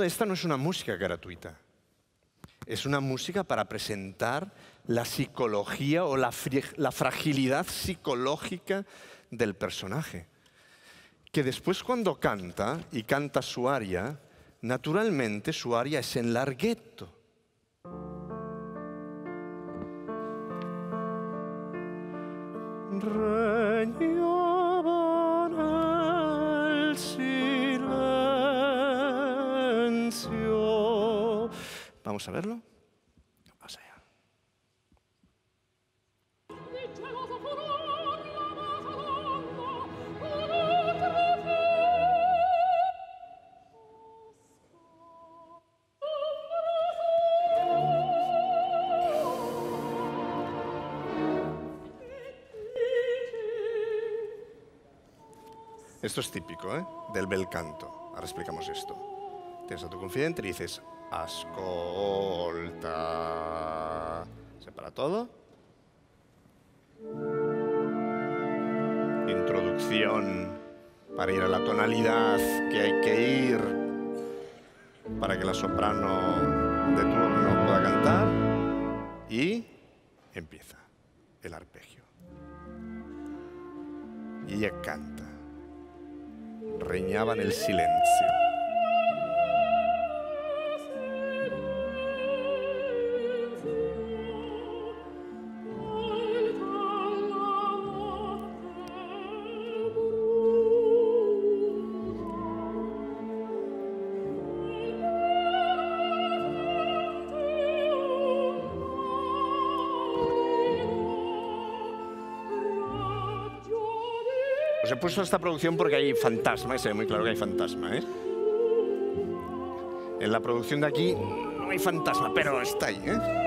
esta no es una música gratuita. Es una música para presentar la psicología o la, fragilidad psicológica del personaje. Que después cuando canta y canta su aria, naturalmente su aria es en largueto. Vamos a verlo. Esto es típico ¿eh? del bel canto. Ahora explicamos esto. Tienes a tu confidente y dices, Ascolta. ¿Se para todo? Introducción para ir a la tonalidad que hay que ir para que la soprano de turno pueda cantar. Y empieza el arpegio. Y ella canta. Reñaban el silencio. He puesto esta producción porque hay fantasma, y muy claro que hay fantasma, ¿eh? En la producción de aquí no hay fantasma, pero está ahí, ¿eh?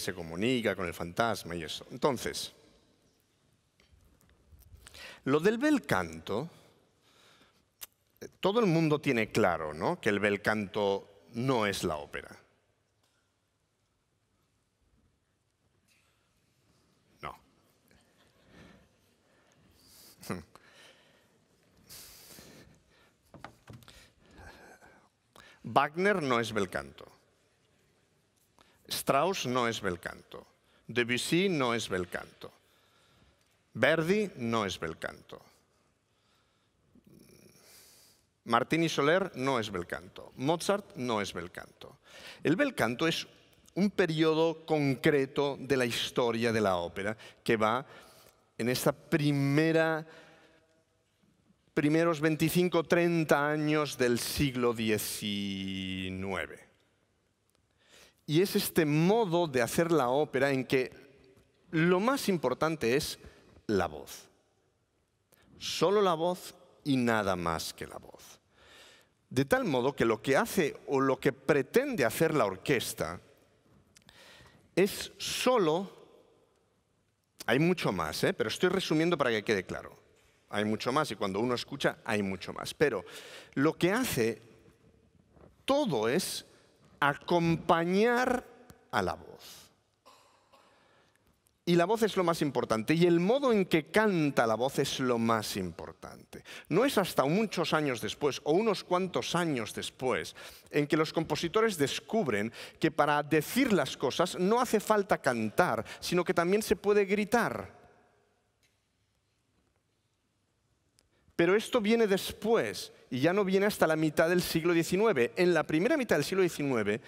se comunica con el fantasma y eso. Entonces, lo del bel canto, eh, todo el mundo tiene claro ¿no? que el bel canto no es la ópera. No. Wagner no es bel canto. Strauss no es bel canto, Debussy no es bel canto, Verdi no es bel canto, Martini Soler no es bel canto, Mozart no es bel canto. El bel canto es un periodo concreto de la historia de la ópera que va en esta primera primeros 25-30 años del siglo XIX. Y es este modo de hacer la ópera en que lo más importante es la voz. Solo la voz y nada más que la voz. De tal modo que lo que hace o lo que pretende hacer la orquesta es solo... Hay mucho más, ¿eh? pero estoy resumiendo para que quede claro. Hay mucho más y cuando uno escucha hay mucho más. Pero lo que hace todo es acompañar a la voz. Y la voz es lo más importante, y el modo en que canta la voz es lo más importante. No es hasta muchos años después, o unos cuantos años después, en que los compositores descubren que para decir las cosas no hace falta cantar, sino que también se puede gritar. Pero esto viene después y ya no viene hasta la mitad del siglo XIX. En la primera mitad del siglo XIX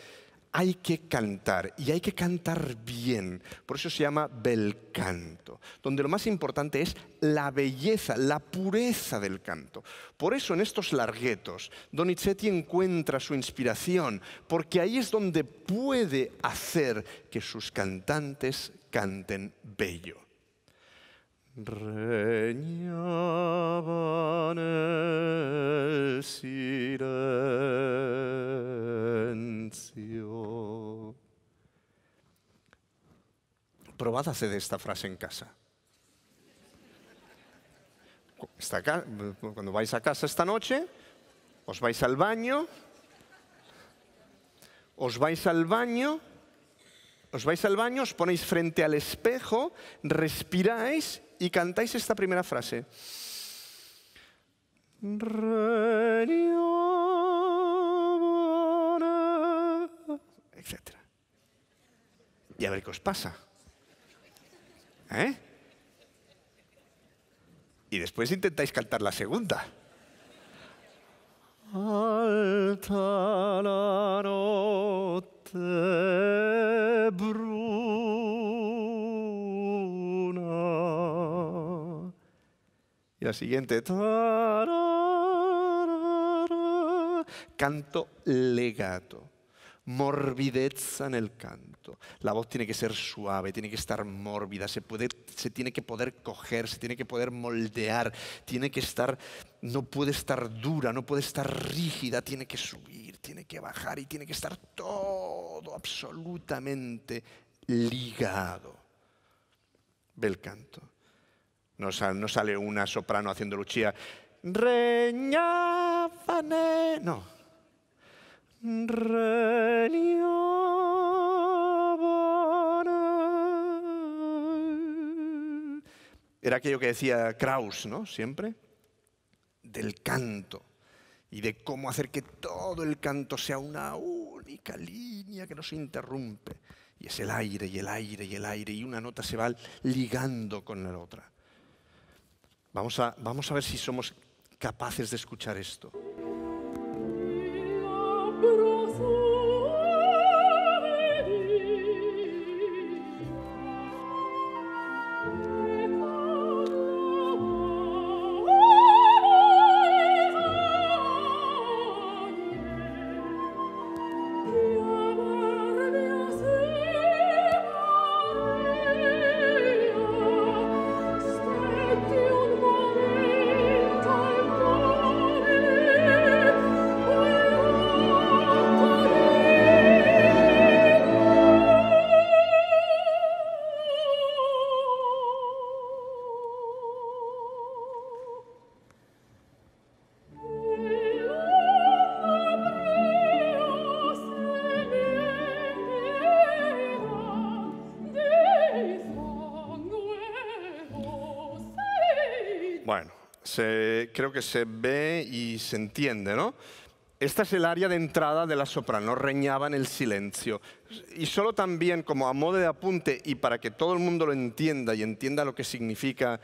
hay que cantar y hay que cantar bien. Por eso se llama bel canto, donde lo más importante es la belleza, la pureza del canto. Por eso en estos larguetos Donizetti encuentra su inspiración, porque ahí es donde puede hacer que sus cantantes canten bello. Reñaban el silencio. Probad de esta frase en casa. Cuando vais a casa esta noche, os vais al baño, os vais al baño, os vais al baño, os ponéis frente al espejo, respiráis y cantáis esta primera frase. Etcétera. Y a ver qué os pasa. ¿Eh? Y después intentáis cantar la segunda. Alta Y la siguiente. Canto legato. en el canto. La voz tiene que ser suave, tiene que estar mórbida, se, puede, se tiene que poder coger, se tiene que poder moldear, tiene que estar, no puede estar dura, no puede estar rígida, tiene que subir, tiene que bajar y tiene que estar todo absolutamente ligado. el canto. No, sale una soprano haciendo Lucía. No. Era aquello que decía Kraus, ¿no? Siempre. Del canto y de cómo hacer que todo el canto sea una única línea que no se interrumpe. Y es el aire y el aire y el aire y una nota se va ligando con la otra. Vamos a, ver si somos capaces de escuchar esto. creo que se ve y se entiende, ¿no? Esta es el área de entrada de la soprano, reñaba en el silencio. Y solo también como a modo de apunte y para que todo el mundo lo entienda y entienda lo que significa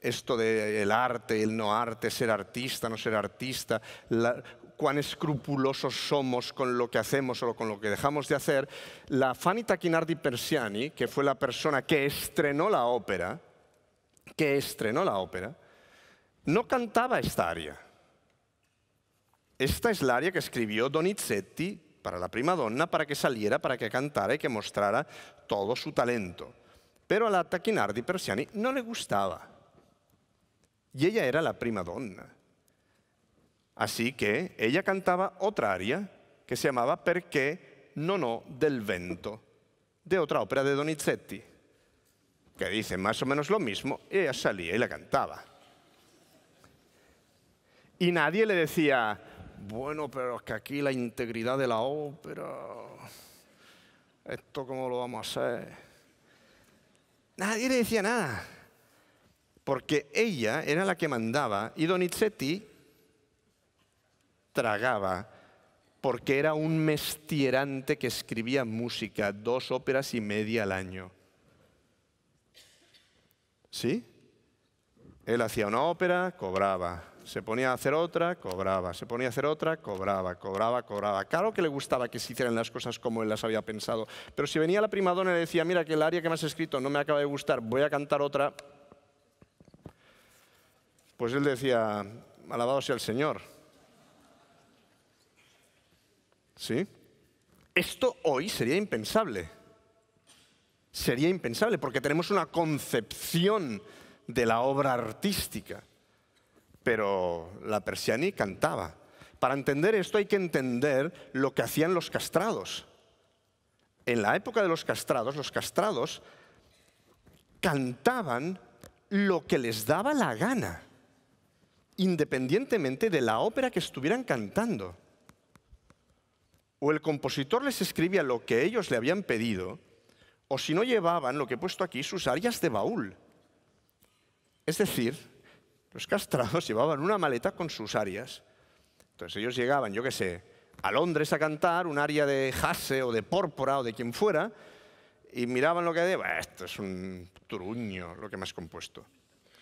esto del arte, el no arte, ser artista, no ser artista, cuán escrupulosos somos con lo que hacemos o con lo que dejamos de hacer, la Fanny Tacchinardi Persiani, que fue la persona que estrenó la ópera, que estrenó la ópera, no cantaba esta aria. Esta es la aria que escribió Donizetti para la prima donna, para que saliera, para que cantara y que mostrara todo su talento. Pero a la Taquinardi Persiani no le gustaba. Y ella era la prima donna. Así que ella cantaba otra aria que se llamaba Perché non ho del vento, de otra ópera de Donizetti, que dice más o menos lo mismo, ella salía y la cantaba. Y nadie le decía, bueno, pero es que aquí la integridad de la ópera, ¿esto cómo lo vamos a hacer? Nadie le decía nada, porque ella era la que mandaba y Donizetti tragaba porque era un mestierante que escribía música, dos óperas y media al año. ¿Sí? Él hacía una ópera, cobraba se ponía a hacer otra, cobraba, se ponía a hacer otra, cobraba, cobraba, cobraba. Claro que le gustaba que se hicieran las cosas como él las había pensado, pero si venía la primadona y le decía, mira que el área que me has escrito no me acaba de gustar, voy a cantar otra, pues él decía, alabado sea el Señor. ¿Sí? Esto hoy sería impensable. Sería impensable porque tenemos una concepción de la obra artística pero la persiani cantaba. Para entender esto hay que entender lo que hacían los castrados. En la época de los castrados, los castrados cantaban lo que les daba la gana, independientemente de la ópera que estuvieran cantando. O el compositor les escribía lo que ellos le habían pedido, o si no llevaban, lo que he puesto aquí, sus arias de baúl. Es decir, los castrados llevaban una maleta con sus arias. Entonces ellos llegaban, yo qué sé, a Londres a cantar, un aria de Hasse o de Pórpora o de quien fuera, y miraban lo que había, esto es un turuño, lo que me has compuesto.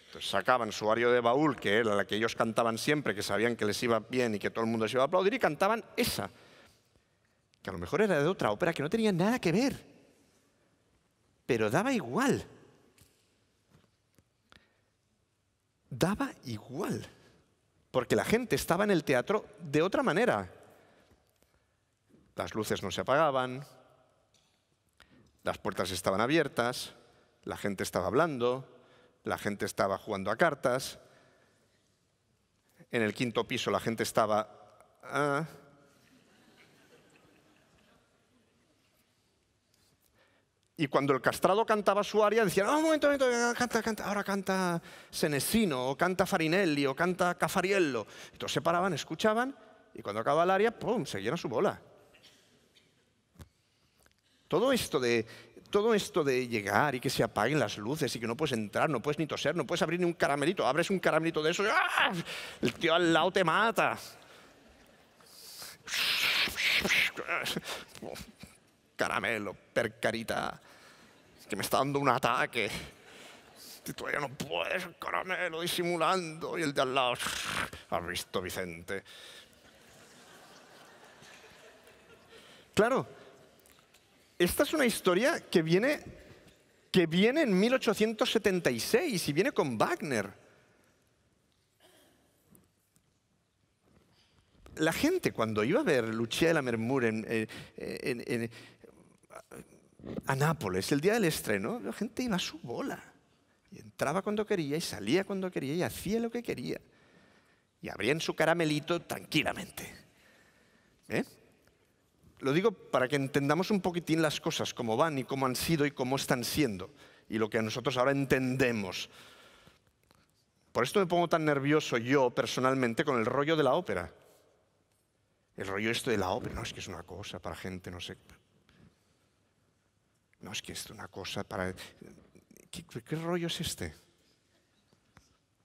Entonces sacaban su aria de baúl, que era la que ellos cantaban siempre, que sabían que les iba bien y que todo el mundo les iba a aplaudir, y cantaban esa, que a lo mejor era de otra ópera que no tenía nada que ver, pero daba igual. daba igual, porque la gente estaba en el teatro de otra manera. Las luces no se apagaban, las puertas estaban abiertas, la gente estaba hablando, la gente estaba jugando a cartas, en el quinto piso la gente estaba... Ah, Y cuando el castrado cantaba su aria, decían, ¡Ah, un momento, un momento, canta, canta, ahora canta Senesino, o canta Farinelli, o canta Cafariello. Entonces se paraban, escuchaban, y cuando acababa el aria, ¡pum!, Se llena su bola. Todo esto, de, todo esto de llegar y que se apaguen las luces y que no puedes entrar, no puedes ni toser, no puedes abrir ni un caramelito, abres un caramelito de eso, ¡ah! el tío al lado te mata caramelo percarita, que me está dando un ataque. Y todavía no puedes, caramelo, disimulando. Y el de al lado, has visto Vicente. Claro, esta es una historia que viene, que viene en 1876 y viene con Wagner. La gente cuando iba a ver Lucia de la Mermur en, eh, a Nápoles, el día del estreno, la gente iba a su bola. Y entraba cuando quería y salía cuando quería y hacía lo que quería. Y abrían su caramelito tranquilamente. ¿Eh? Lo digo para que entendamos un poquitín las cosas, cómo van y cómo han sido y cómo están siendo. Y lo que nosotros ahora entendemos. Por esto me pongo tan nervioso yo personalmente con el rollo de la ópera. El rollo esto de la ópera, no, es que es una cosa para gente, no sé. No, es que es una cosa para... ¿Qué, qué rollo es este?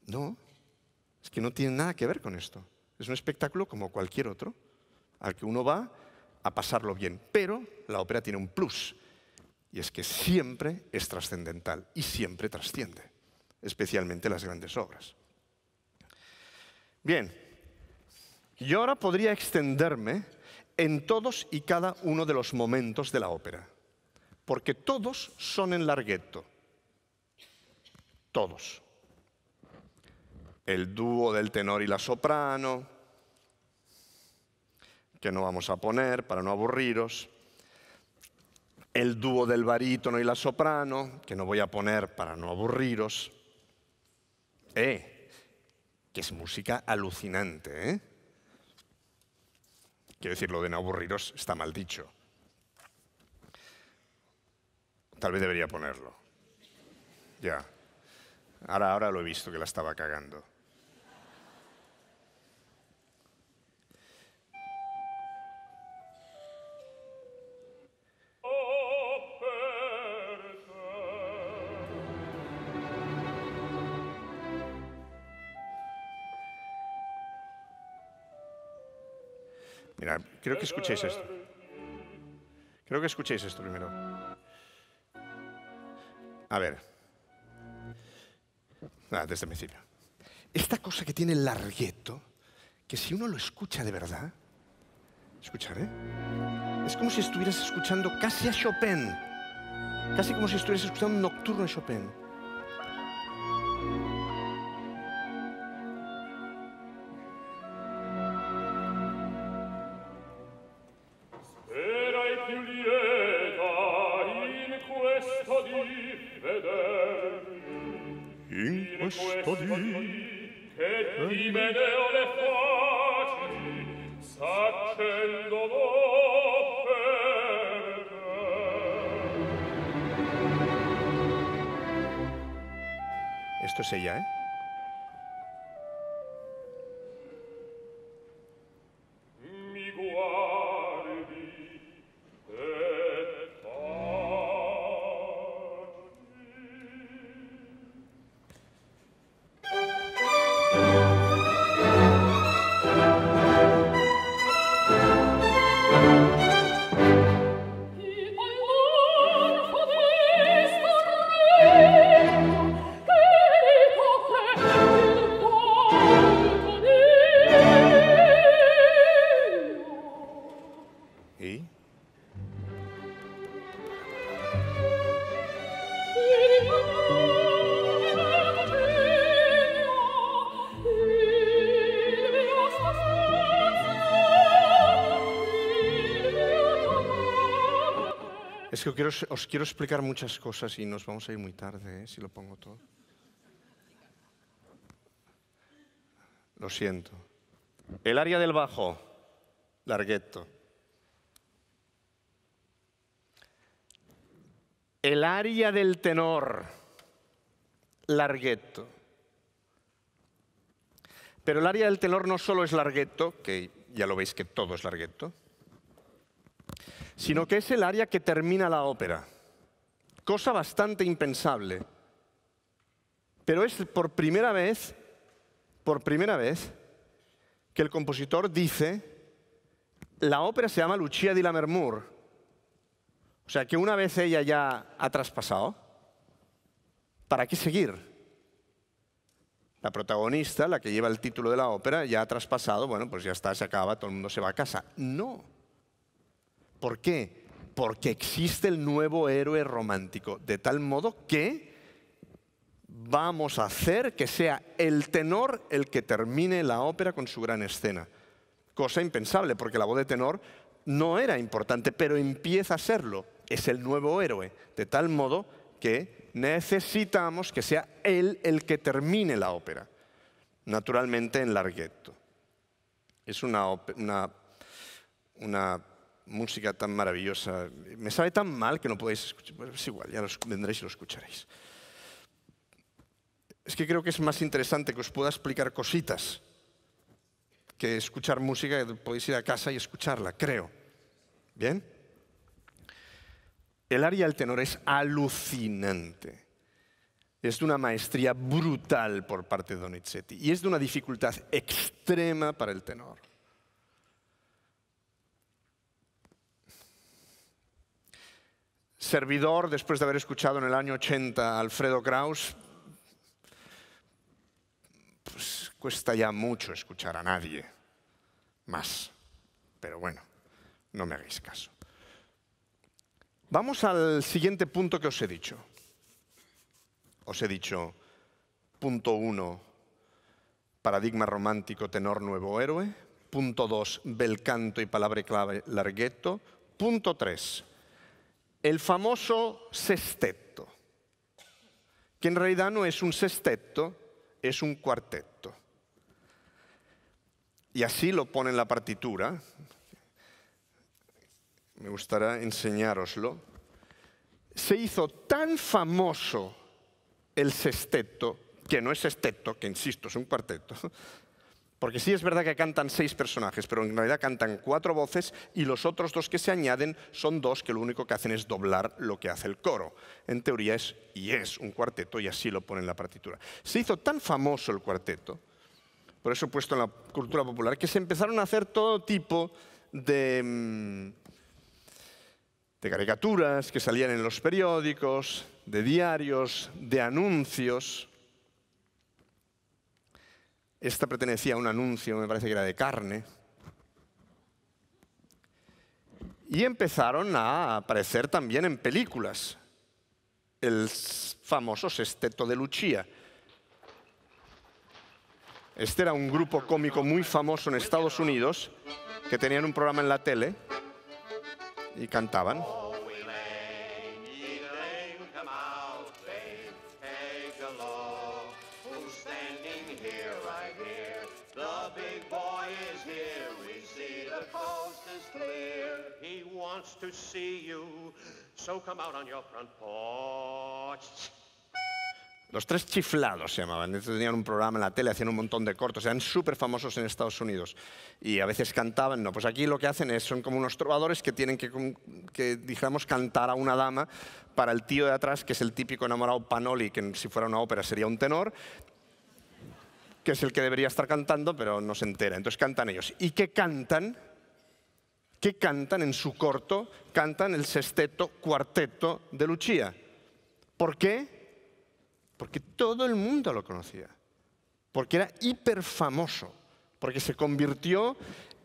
No, es que no tiene nada que ver con esto. Es un espectáculo como cualquier otro, al que uno va a pasarlo bien. Pero la ópera tiene un plus, y es que siempre es trascendental y siempre trasciende, especialmente las grandes obras. Bien, yo ahora podría extenderme en todos y cada uno de los momentos de la ópera porque todos son en largueto, Todos. El dúo del tenor y la soprano, que no vamos a poner para no aburriros. El dúo del barítono y la soprano, que no voy a poner para no aburriros. Eh, que es música alucinante, ¿eh? Quiero decir, lo de no aburriros está mal dicho Tal vez debería ponerlo. Ya. Ahora, ahora lo he visto que la estaba cagando. Mira, creo que escuchéis esto. Creo que escuchéis esto primero. A ver. Ah, desde el principio. Esta cosa que tiene el largueto, que si uno lo escucha de verdad, escucharé, ¿eh? Es como si estuvieras escuchando casi a Chopin, casi como si estuvieras escuchando un nocturno de Chopin. os quiero explicar muchas cosas y nos vamos a ir muy tarde ¿eh? si lo pongo todo. Lo siento. El área del bajo, largueto. El área del tenor, largueto. Pero el área del tenor no solo es largueto, que ya lo veis que todo es largueto sino que es el área que termina la ópera. Cosa bastante impensable. Pero es por primera vez, por primera vez, que el compositor dice, la ópera se llama Lucia di Lammermoor. O sea que una vez ella ya ha traspasado, ¿para qué seguir? La protagonista, la que lleva el título de la ópera, ya ha traspasado, bueno, pues ya está, se acaba, todo el mundo se va a casa. No. ¿Por qué? Porque existe el nuevo héroe romántico, de tal modo que vamos a hacer que sea el tenor el que termine la ópera con su gran escena. Cosa impensable, porque la voz de tenor no era importante, pero empieza a serlo. Es el nuevo héroe, de tal modo que necesitamos que sea él el que termine la ópera, naturalmente en larghetto. Es una, una, una música tan maravillosa. Me sabe tan mal que no podéis escuchar. es igual, ya vendréis y lo escucharéis. Es que creo que es más interesante que os pueda explicar cositas que escuchar música, que podéis ir a casa y escucharla, creo. ¿Bien? El área del tenor es alucinante. Es de una maestría brutal por parte de Donizetti y es de una dificultad extrema para el tenor. servidor, después de haber escuchado en el año 80 a Alfredo Kraus, pues cuesta ya mucho escuchar a nadie más. Pero bueno, no me hagáis caso. Vamos al siguiente punto que os he dicho. Os he dicho, punto uno, paradigma romántico, tenor nuevo héroe. Punto dos, bel canto y palabra clave, largueto. Punto tres, el famoso sestetto, que en realidad no es un sestetto, es un cuarteto. Y así lo pone en la partitura. Me gustará enseñároslo. Se hizo tan famoso el sesteto, que no es sesteto, que insisto, es un cuarteto, porque sí es verdad que cantan seis personajes, pero en realidad cantan cuatro voces y los otros dos que se añaden son dos que lo único que hacen es doblar lo que hace el coro. En teoría es y es un cuarteto y así lo pone en la partitura. Se hizo tan famoso el cuarteto, por eso puesto en la cultura popular, que se empezaron a hacer todo tipo de, mm, de caricaturas que salían en los periódicos, de diarios, de anuncios esta pertenecía a un anuncio, me parece que era de carne. Y empezaron a aparecer también en películas. El famoso Sesteto de Lucia. Este era un grupo cómico muy famoso en Estados Unidos que tenían un programa en la tele y cantaban. Los tres chiflados se llamaban. Tenían un programa en la tele, hacían un montón de cortos, eran súper famosos en Estados Unidos. Y a veces cantaban, no, pues aquí lo que hacen es, son como unos trovadores que tienen que, que, digamos, cantar a una dama para el tío de atrás, que es el típico enamorado Panoli, que si fuera una ópera sería un tenor, que es el que debería estar cantando, pero no se entera. Entonces cantan ellos. ¿Y qué cantan? que cantan en su corto, cantan el sexteto, cuarteto de Lucia. ¿Por qué? Porque todo el mundo lo conocía, porque era hiperfamoso, porque se convirtió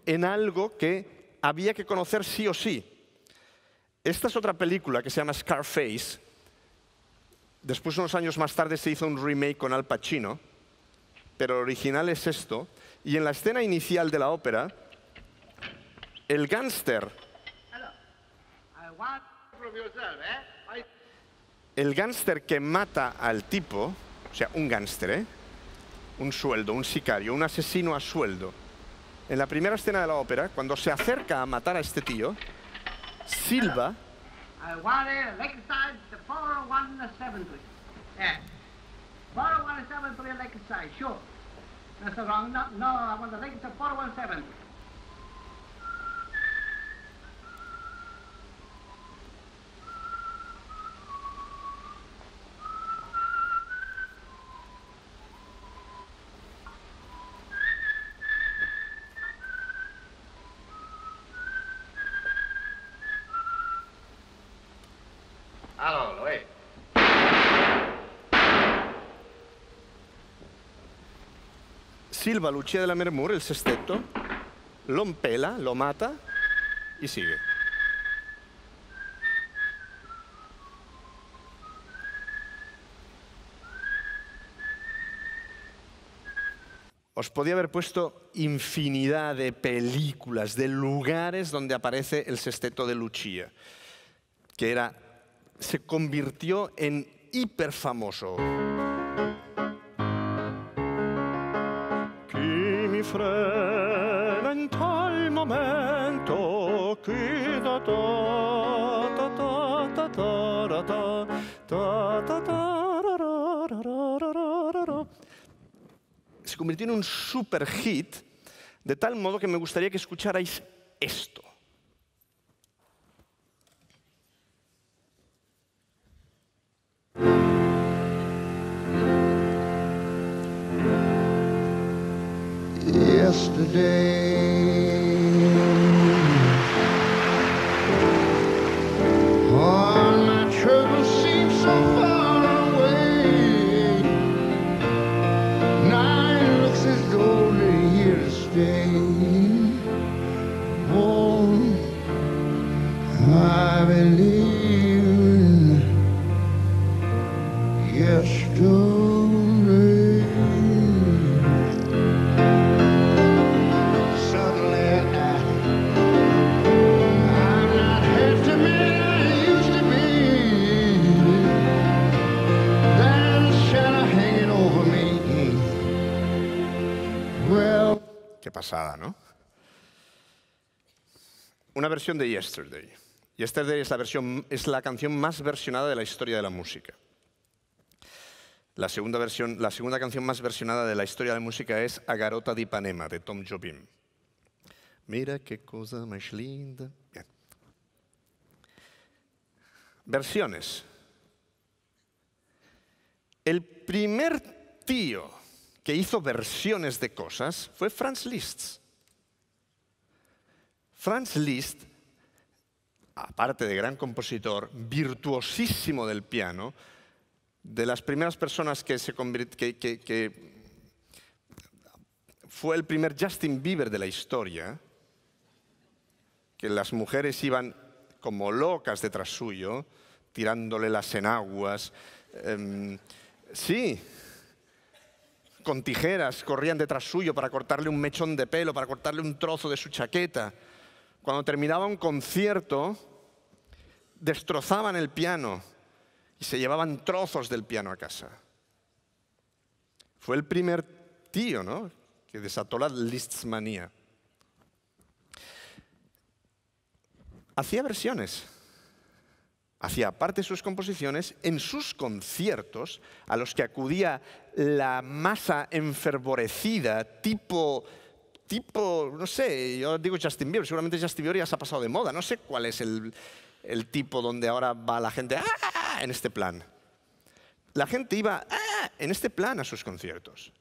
en algo que había que conocer sí o sí. Esta es otra película que se llama Scarface. Después, unos años más tarde, se hizo un remake con Al Pacino, pero el original es esto. Y en la escena inicial de la ópera, el gánster. El gánster que mata al tipo, o sea, un gánster, ¿eh? un sueldo, un sicario, un asesino a sueldo. En la primera escena de la ópera, cuando se acerca a matar a este tío, silva. Yeah. 401 and 73 Lakeside, sure. That's wrong. No, no, I want the Lakeside 401 and 417. Silva Lucia de la Mermur, el sexteto, lo empela, lo mata y sigue. Os podía haber puesto infinidad de películas, de lugares donde aparece el sexteto de Lucia, que era, se convirtió en hiperfamoso. Se convirtió en un super hit, de tal modo que me gustaría que escucharais esto. Una versión de Yesterday. Yesterday es la, versión, es la canción más versionada de la historia de la música. La segunda, versión, la segunda canción más versionada de la historia de la música es A Garota de Ipanema, de Tom Jobim. Mira qué cosa más linda. Versiones. El primer tío que hizo versiones de cosas fue Franz Liszt. Franz Liszt, aparte de gran compositor, virtuosísimo del piano, de las primeras personas que se que, fue el primer Justin Bieber de la historia, que las mujeres iban como locas detrás suyo, tirándole las enaguas. Em, sí, con tijeras corrían detrás suyo para cortarle un mechón de pelo, para cortarle un trozo de su chaqueta. Cuando terminaba un concierto, destrozaban el piano y se llevaban trozos del piano a casa. Fue el primer tío que desató la listmanía. Hacía versiones hacía parte de sus composiciones en sus conciertos a los que acudía la masa enfervorecida, tipo, tipo, no sé, yo digo Justin Bieber, seguramente Justin Bieber ya se ha pasado de moda, no sé cuál es el, el tipo donde ahora va la gente ah, en este plan. La gente iba ah, en este plan a sus conciertos.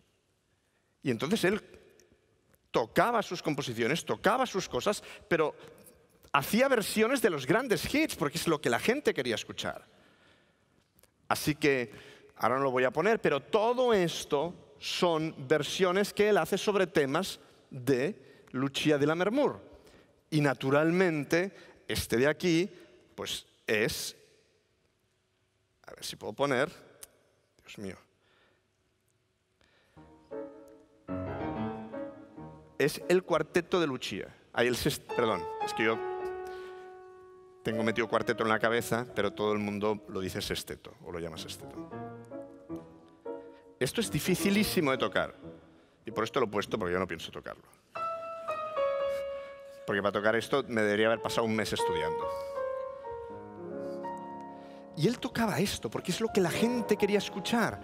Y entonces él tocaba sus composiciones, tocaba sus cosas, pero hacía versiones de los grandes hits porque es lo que la gente quería escuchar. Así que Ahora no lo voy a poner, pero todo esto son versiones que él hace sobre temas de Lucia de la Mermur. Y naturalmente, este de aquí, pues es, a ver si puedo poner, Dios mío, es el cuarteto de Lucia. Ahí el perdón, es que yo tengo metido cuarteto en la cabeza, pero todo el mundo lo dice sexteto o lo llama sexteto. Esto es dificilísimo de tocar. Y por esto lo he puesto porque yo no pienso tocarlo. Porque para tocar esto me debería haber pasado un mes estudiando. Y él tocaba esto porque es lo que la gente quería escuchar.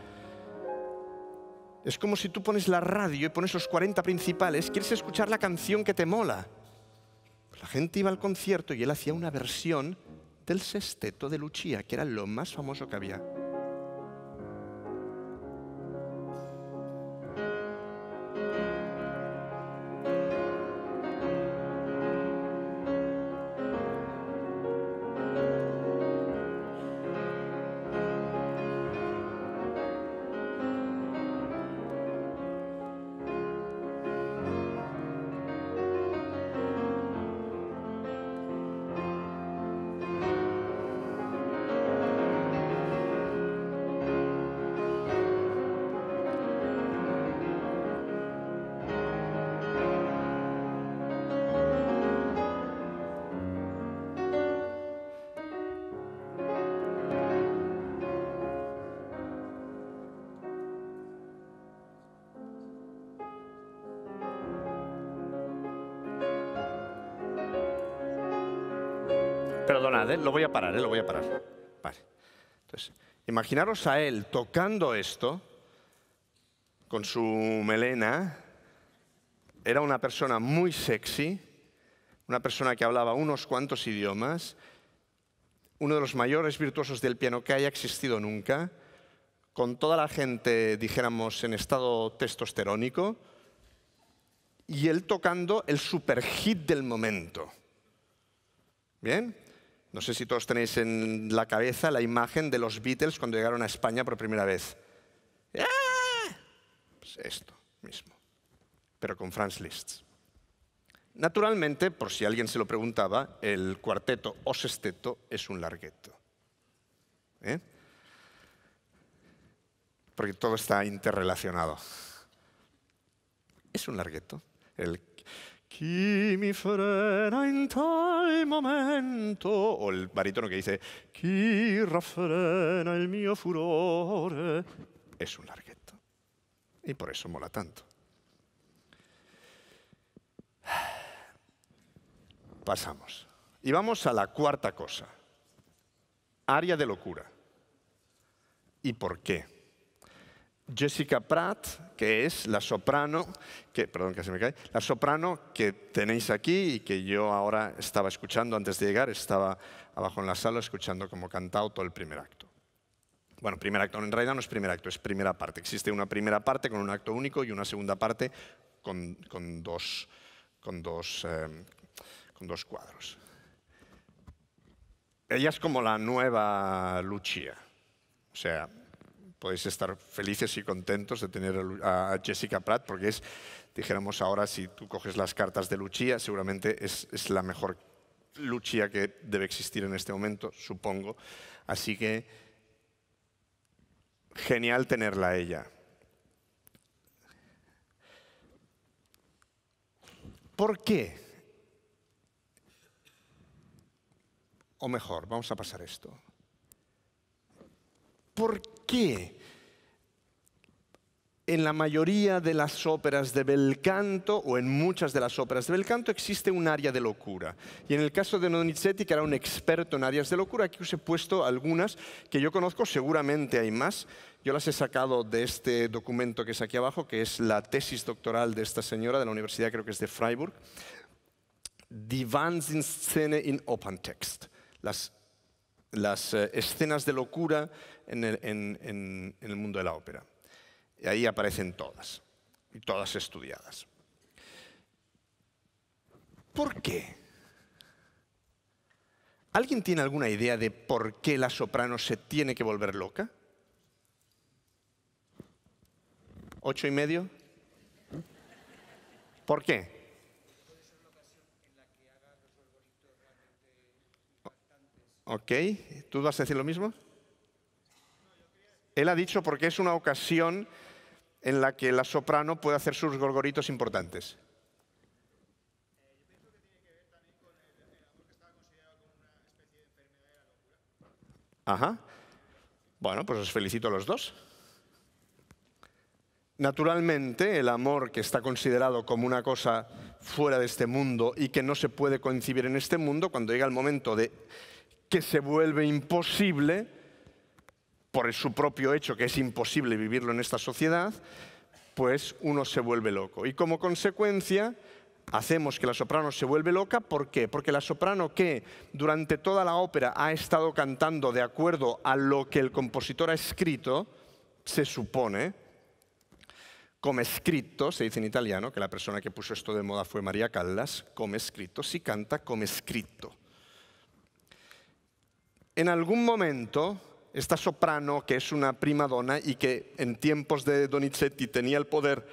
Es como si tú pones la radio y pones los 40 principales, quieres escuchar la canción que te mola. La gente iba al concierto y él hacía una versión del sexteto de Lucia, que era lo más famoso que había. Perdonad, ¿eh? lo voy a parar, ¿eh? lo voy a parar. Entonces, imaginaros a él tocando esto con su melena. Era una persona muy sexy, una persona que hablaba unos cuantos idiomas, uno de los mayores virtuosos del piano que haya existido nunca, con toda la gente, dijéramos, en estado testosterónico, y él tocando el superhit del momento. ¿Bien? No sé si todos tenéis en la cabeza la imagen de los Beatles cuando llegaron a España por primera vez. ¡Ah! Pues esto mismo, pero con Franz Liszt. Naturalmente, por si alguien se lo preguntaba, el cuarteto o sexteto es un largueto. ¿Eh? Porque todo está interrelacionado. Es un largueto. El Qui mi frena en tal momento, o el barítono que dice Qui raffrena il mio furore, es un largueto Y por eso mola tanto. Pasamos. Y vamos a la cuarta cosa. Área de locura. ¿Y por qué? Jessica Pratt, que es la soprano, que, perdón me la soprano que tenéis aquí y que yo ahora estaba escuchando antes de llegar, estaba abajo en la sala escuchando como cantado todo el primer acto. Bueno, primer acto, en realidad no es primer acto, es primera parte. Existe una primera parte con un acto único y una segunda parte con, dos, con, dos, em, con dos cuadros. Ella es como la nueva Lucia. O sea, podéis estar felices y contentos de tener a Jessica Pratt, porque es, dijéramos ahora, si tú coges las cartas de Luchía, seguramente es, la mejor Luchía que debe existir en este momento, supongo. Así que genial tenerla ella. ¿Por qué? O mejor, vamos a pasar esto. ¿Por qué en la mayoría de las óperas de bel canto, o en muchas de las óperas de bel canto, existe un área de locura. Y en el caso de Donizetti, que era un experto en áreas de locura, aquí os he puesto algunas que yo conozco, seguramente hay más. Yo las he sacado de este documento que es aquí abajo, que es la tesis doctoral de esta señora de la universidad, creo que es de Freiburg. in scene in text Las, las eh, escenas de locura en el, mundo de la ópera. Y ahí aparecen todas, y todas estudiadas. ¿Por qué? ¿Alguien tiene alguna idea de por qué la soprano se tiene que volver loca? ¿Ocho y medio? ¿Por qué? Ok, ¿tú vas a decir lo mismo? Él ha dicho porque es una ocasión en la que la soprano puede hacer sus gorgoritos importantes. Ajá. Bueno, pues os felicito a los dos. Naturalmente, el amor que está considerado como una cosa fuera de este mundo y que no se puede concibir en este mundo, cuando llega el momento de que se vuelve imposible, por su propio hecho que es imposible vivirlo en esta sociedad, pues uno se vuelve loco. Y como consecuencia, hacemos que la soprano se vuelve loca. ¿Por qué? Porque la soprano que durante toda la ópera ha estado cantando de acuerdo a lo que el compositor ha escrito, se supone, como escrito, se dice en italiano, que la persona que puso esto de moda fue María Callas, como escrito, si canta, como escrito. En algún momento esta soprano que es una prima donna y que en tiempos de Donizetti tenía el poder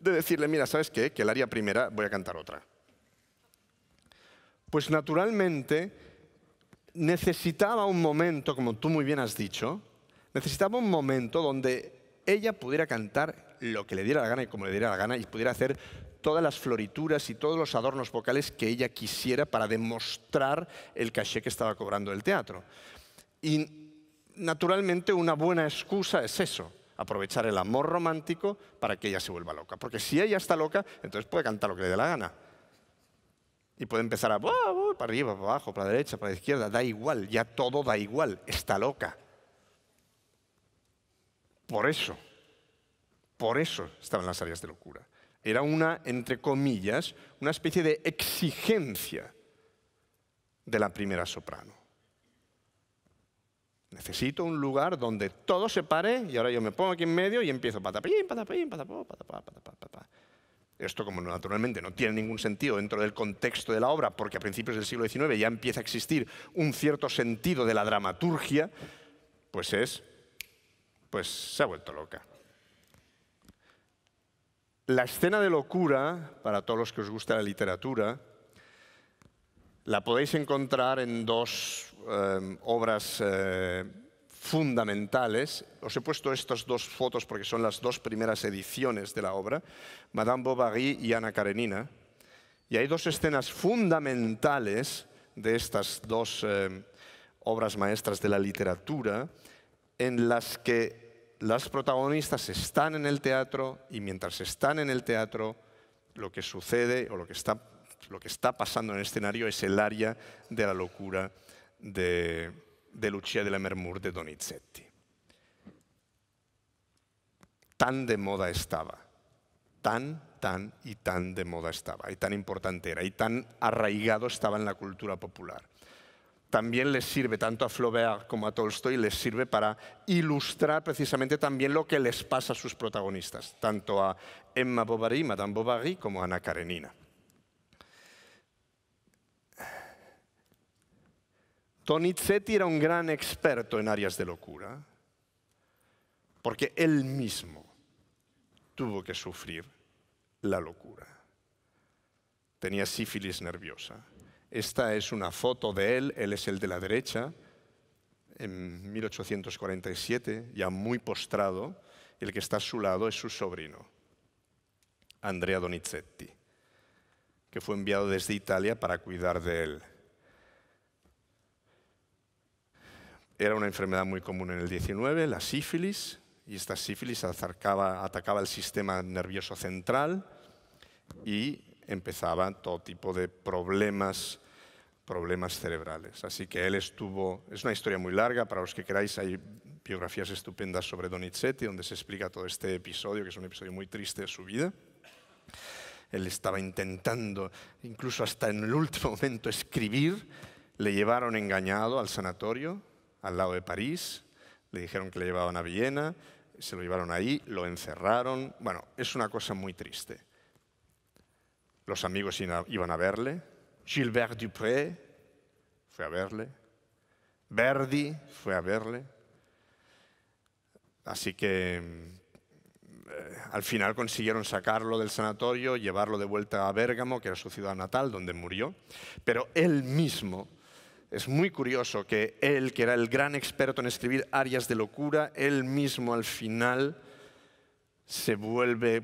de decirle, mira, ¿sabes qué? Que el área primera voy a cantar otra. Pues naturalmente necesitaba un momento, como tú muy bien has dicho, necesitaba un momento donde ella pudiera cantar lo que le diera la gana y como le diera la gana y pudiera hacer todas las florituras y todos los adornos vocales que ella quisiera para demostrar el caché que estaba cobrando el teatro. Y naturalmente una buena excusa es eso, aprovechar el amor romántico para que ella se vuelva loca. Porque si ella está loca, entonces puede cantar lo que le dé la gana. Y puede empezar a para arriba, para abajo, para la derecha, para la izquierda, da igual, ya todo da igual, está loca. Por eso, por eso estaban las áreas de locura. Era una, entre comillas, una especie de exigencia de la primera soprano. Necesito un lugar donde todo se pare y ahora yo me pongo aquí en medio y empiezo Esto, como naturalmente no tiene ningún sentido dentro del contexto de la obra, porque a principios del siglo XIX ya empieza a existir un cierto sentido de la dramaturgia, pues es, pues se ha vuelto loca. La escena de locura, para todos los que os gusta la literatura, la podéis encontrar en dos Em, obras eh, fundamentales. Os he puesto estas dos fotos porque son las dos primeras ediciones de la obra, Madame Bovary y Ana Karenina. Y hay dos escenas fundamentales de estas dos em, obras maestras de la literatura en las que las protagonistas están en el teatro y mientras están en el teatro, lo que sucede o lo que está pasando en el escenario es el área de la locura de, de la Mermur de Donizetti. Tan de moda estaba, tan, tan y tan de moda estaba, y tan importante era, y tan arraigado estaba en la cultura popular. También les sirve, tanto a Flaubert como a Tolstoy, les sirve para ilustrar precisamente también lo que les pasa a sus protagonistas, tanto a Emma Bovary, Madame Bovary, como a Ana Karenina. Donizetti era un gran experto en áreas de locura, porque él mismo tuvo que sufrir la locura. Tenía sífilis nerviosa. Esta es una foto de él, él es el de la derecha, en 1847, ya muy postrado, el que está a su lado es su sobrino, Andrea Donizetti, que fue enviado desde Italia para cuidar de él. Era una enfermedad muy común en el 19, la sífilis, y esta sífilis atacaba, atacaba el sistema nervioso central y empezaba todo tipo de problemas, problemas cerebrales. Así que él estuvo, es una historia muy larga, para los que queráis hay biografías estupendas sobre Donizetti, donde se explica todo este episodio, que es un episodio muy triste de su vida. Él estaba intentando, incluso hasta en el último momento, escribir. Le llevaron engañado al sanatorio, al lado de París, le dijeron que le llevaban a Viena, se lo llevaron ahí, lo encerraron. Bueno, es una cosa muy triste. Los amigos iban a verle, Gilbert Dupré fue a verle, Verdi fue a verle. Así que eh, al final consiguieron sacarlo del sanatorio, llevarlo de vuelta a Bérgamo, que era su ciudad natal, donde murió, pero él mismo es muy curioso que él, que era el gran experto en escribir áreas de locura, él mismo al final se vuelve,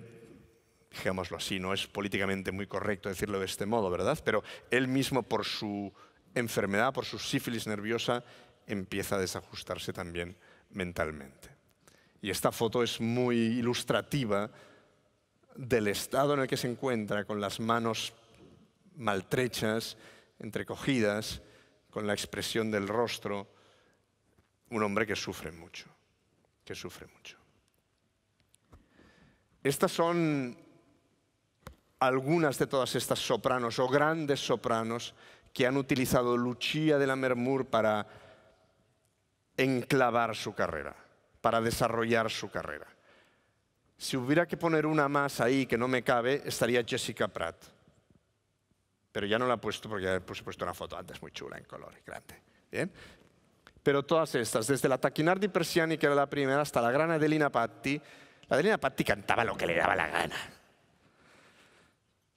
digámoslo así, no es políticamente muy correcto decirlo de este modo, ¿verdad? Pero él mismo por su enfermedad, por su sífilis nerviosa, empieza a desajustarse también mentalmente. Y esta foto es muy ilustrativa del estado en el que se encuentra con las manos maltrechas, entrecogidas, con la expresión del rostro, un hombre que sufre mucho, que sufre mucho. Estas son algunas de todas estas sopranos o grandes sopranos que han utilizado Lucia de la Mermur para enclavar su carrera, para desarrollar su carrera. Si hubiera que poner una más ahí que no me cabe, estaría Jessica Pratt pero ya no la he puesto porque ya he puesto una foto antes muy chula en color y grande. ¿Bien? Pero todas estas, desde la Taquinardi Persiani, que era la primera, hasta la gran Adelina Patti, la Adelina Patti cantaba lo que le daba la gana.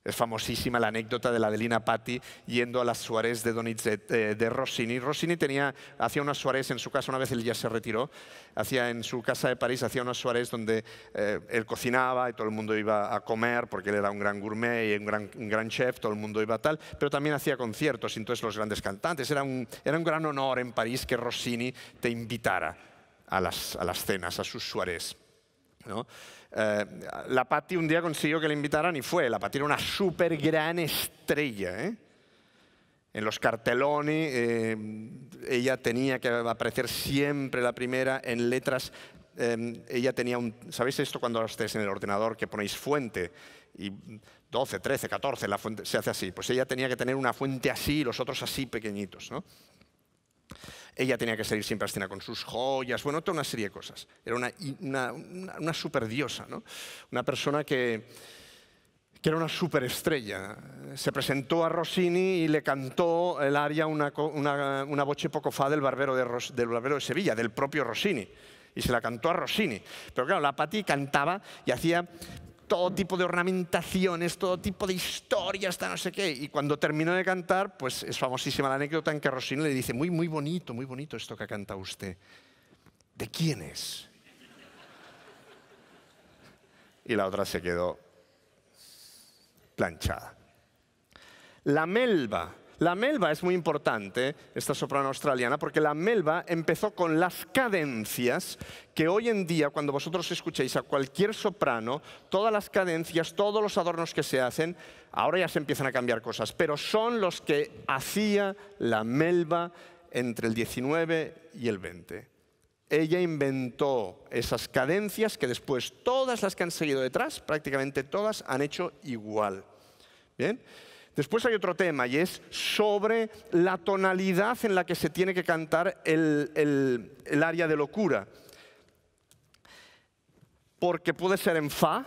Es famosísima la anécdota de la Adelina Patti yendo a las Suárez de eh, de Rossini. Rossini tenía, hacía unas Suárez en su casa, una vez él ya se retiró, hacía en su casa de París, hacía unas Suárez donde eh, él cocinaba y todo el mundo iba a comer porque él era un gran gourmet y un gran, chef, todo el mundo iba a tal, pero también hacía conciertos, y entonces los grandes cantantes. Era un, gran honor en París que Rossini te invitara a las, a las cenas, a sus Suárez. ¿no? Eh, la Patti un día consiguió que la invitaran y fue. La Patti era una súper gran estrella. ¿eh? En los cartelones eh, ella tenía que aparecer siempre la primera en letras. ella tenía un... ¿Sabéis esto cuando estáis en el ordenador que ponéis fuente? Y 12, 13, 14, la fuente se hace así. Pues ella tenía que tener una fuente así y los otros así pequeñitos. ¿no? Ella tenía que salir siempre a escena con sus joyas, bueno, toda una serie de cosas. Era una, super diosa, ¿no? Una persona que, que era una estrella. Se presentó a Rossini y le cantó el aria una, una, poco fa del barbero de, del barbero de Sevilla, del propio Rossini. Y se la cantó a Rossini. Pero claro, la Patti cantaba y hacía todo tipo de ornamentaciones, todo tipo de historias, no sé qué. Y cuando terminó de cantar, pues es famosísima la anécdota en que Rossini le dice, muy, muy bonito, muy bonito esto que canta usted. ¿De quién es? Y la otra se quedó planchada. La melba. La melba es muy importante, esta soprano australiana, porque la melba empezó con las cadencias que hoy en día, cuando vosotros escucháis a cualquier soprano, todas las cadencias, todos los adornos que se hacen, ahora ya se empiezan a cambiar cosas, pero son los que hacía la melba entre el 19 y el 20. Ella inventó esas cadencias que después todas las que han seguido detrás, prácticamente todas, han hecho igual. ¿Bien? Después hay otro tema y es sobre la tonalidad en la que se tiene que cantar el, área de locura. Porque puede ser en fa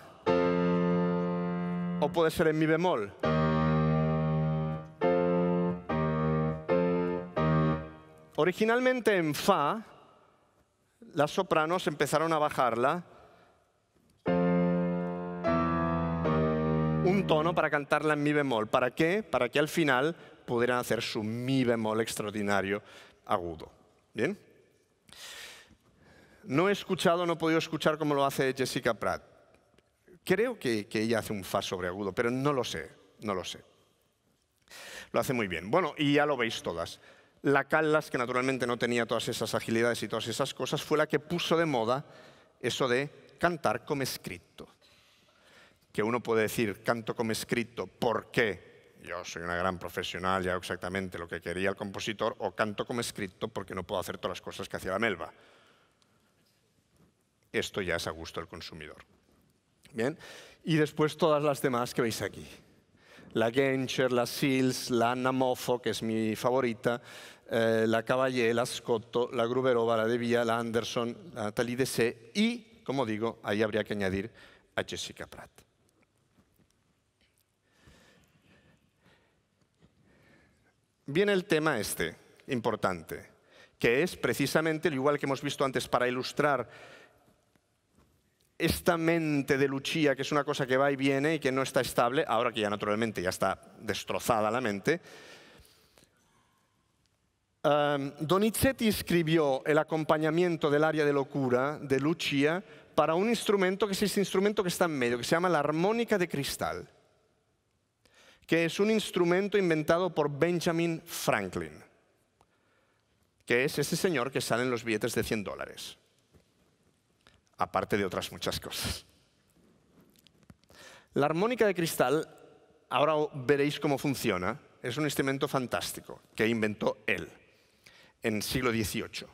o puede ser en mi bemol. Originalmente en fa, las sopranos empezaron a bajarla un tono para cantarla en mi bemol. ¿Para qué? Para que al final pudieran hacer su mi bemol extraordinario agudo. ¿Bien? No he escuchado, no he podido escuchar como lo hace Jessica Pratt. Creo que, ella hace un fa sobre agudo, pero no lo sé, no lo sé. Lo hace muy bien. Bueno, y ya lo veis todas. La Callas, que naturalmente no tenía todas esas agilidades y todas esas cosas, fue la que puso de moda eso de cantar como escrito que uno puede decir, canto como escrito, ¿por qué? Yo soy una gran profesional, ya exactamente lo que quería el compositor, o canto como escrito porque no puedo hacer todas las cosas que hacía la Melba. Esto ya es a gusto del consumidor. Bien, y después todas las demás que veis aquí. La Genscher, la Sils, la Anna que es mi favorita, eh, la Caballé, la Scotto, la Gruberova, la De Villa, la Anderson, la Talidese y, como digo, ahí habría que añadir a Jessica Pratt. viene el tema este, importante, que es precisamente, igual que hemos visto antes, para ilustrar esta mente de Lucia, que es una cosa que va y viene y que no está estable, ahora que ya naturalmente ya está destrozada la mente, um, Donizetti escribió el acompañamiento del área de locura de Lucia para un instrumento que es este instrumento que está en medio, que se llama la armónica de cristal que es un instrumento inventado por Benjamin Franklin, que es ese señor que sale en los billetes de 100 dólares, aparte de otras muchas cosas. La armónica de cristal, ahora veréis cómo funciona, es un instrumento fantástico que inventó él en siglo XVIII.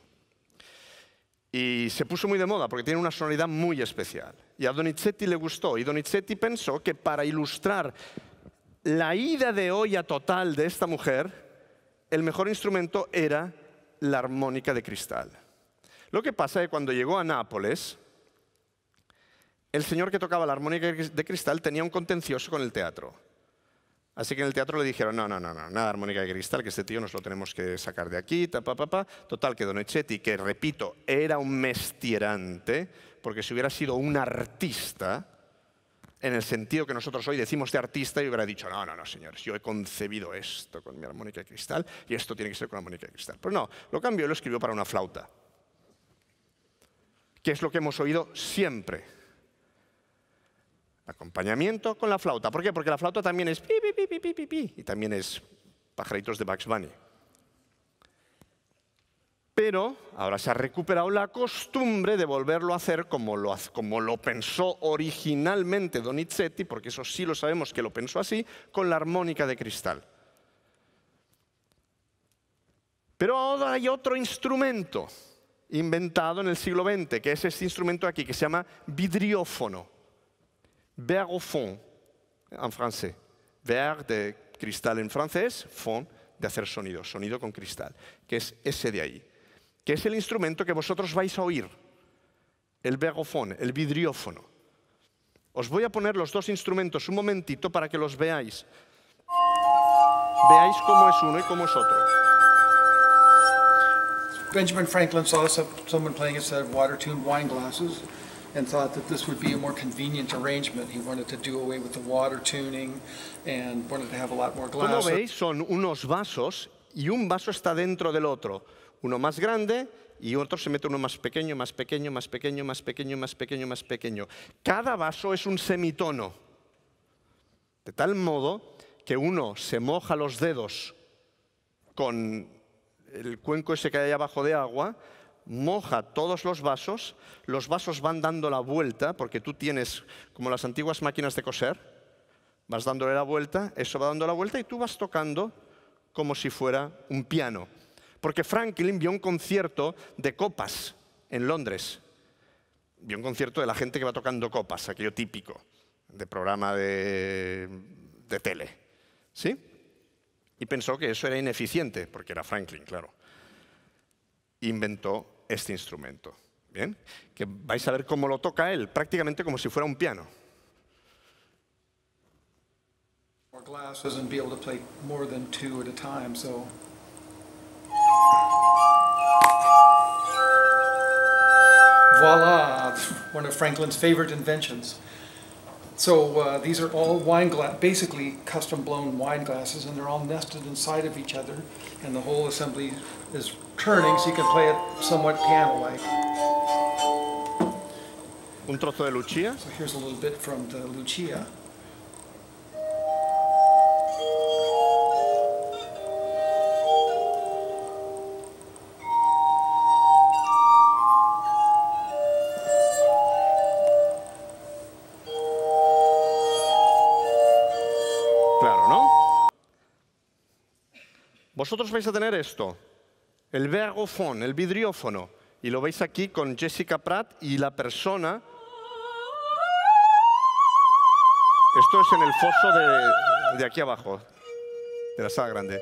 Y se puso muy de moda porque tiene una sonoridad muy especial. Y a Donizetti le gustó. Y Donizetti pensó que para ilustrar la ida de olla total de esta mujer, el mejor instrumento era la armónica de cristal. Lo que pasa es que cuando llegó a Nápoles, el señor que tocaba la armónica de cristal tenía un contencioso con el teatro. Así que en el teatro le dijeron, no, no, no, no nada de armónica de cristal, que este tío nos lo tenemos que sacar de aquí, ta, pa, pa, pa. Total, que Donizetti, que repito, era un mestierante, porque si hubiera sido un artista, en el sentido que nosotros hoy decimos de artista, y hubiera dicho, no, no, no, señores, yo he concebido esto con mi armónica de cristal y esto tiene que ser con la armónica de cristal. Pero no, lo cambió lo escribió para una flauta, que es lo que hemos oído siempre. Acompañamiento con la flauta. ¿Por qué? Porque la flauta también es pi, pi, pi, pi, pi, pi, pi y también es pajaritos de Bugs Bunny pero ahora se ha recuperado la costumbre de volverlo a hacer como lo, pensó originalmente Donizetti, porque eso sí lo sabemos que lo pensó así, con la armónica de cristal. Pero ahora hay otro instrumento inventado en el siglo XX, que es este instrumento aquí, que se llama vidriófono, fond, en francés, Verre de cristal en francés, fond de hacer sonido, sonido con cristal, que es ese de ahí que es el instrumento que vosotros vais a oír, el begofón, el vidriófono. Os voy a poner los dos instrumentos un momentito para que los veáis. Veáis cómo es uno y cómo es otro. Benjamin Franklin saw someone playing a set of water-tuned wine glasses and thought that this would be a more convenient arrangement. He wanted to do away with the water tuning and wanted to have a lot more glasses. Como veis, son unos vasos y un vaso está dentro del otro uno más grande y otro se mete uno más pequeño, más pequeño, más pequeño, más pequeño, más pequeño, más pequeño. Cada vaso es un semitono. De tal modo que uno se moja los dedos con el cuenco ese que hay abajo de agua, moja todos los vasos, los vasos van dando la vuelta, porque tú tienes como las antiguas máquinas de coser, vas dándole la vuelta, eso va dando la vuelta y tú vas tocando como si fuera un piano porque Franklin vio un concierto de copas en Londres. Vio un concierto de la gente que va tocando copas, aquello típico, de programa de, de tele. ¿Sí? Y pensó que eso era ineficiente, porque era Franklin, claro. Inventó este instrumento. ¿Bien? Que vais a ver cómo lo toca él, prácticamente como si fuera un piano. Glass be able to play more than two at a time, Voila, one of Franklin's favorite inventions. So uh, these are all wine glass, basically custom blown wine glasses and they're all nested inside of each other and the whole assembly is turning so you can play it somewhat piano-like. Un trozo de Lucia. So here's a little bit from the Lucia. vosotros vais a tener esto, el vergofón, el vidriófono, y lo veis aquí con Jessica Pratt y la persona. Esto es en el foso de, de aquí abajo, de la sala grande.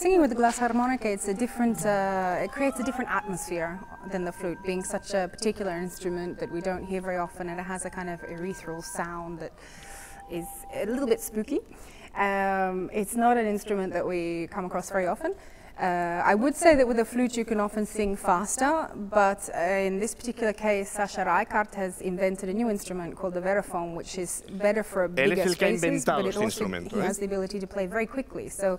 singing with the glass harmonica, it's a different, uh, it creates a different atmosphere than the flute, being such a particular instrument that we don't hear very often, and it has a kind of ethereal sound that is a little bit spooky. Um, it's not an instrument that we come across very often. Uh, I would say that with the flute you can often sing faster, but uh, in this particular case, Sasha Reichardt has invented a new instrument called the Verifone, which is better for bigger spaces, but it also has the ability to play very quickly. So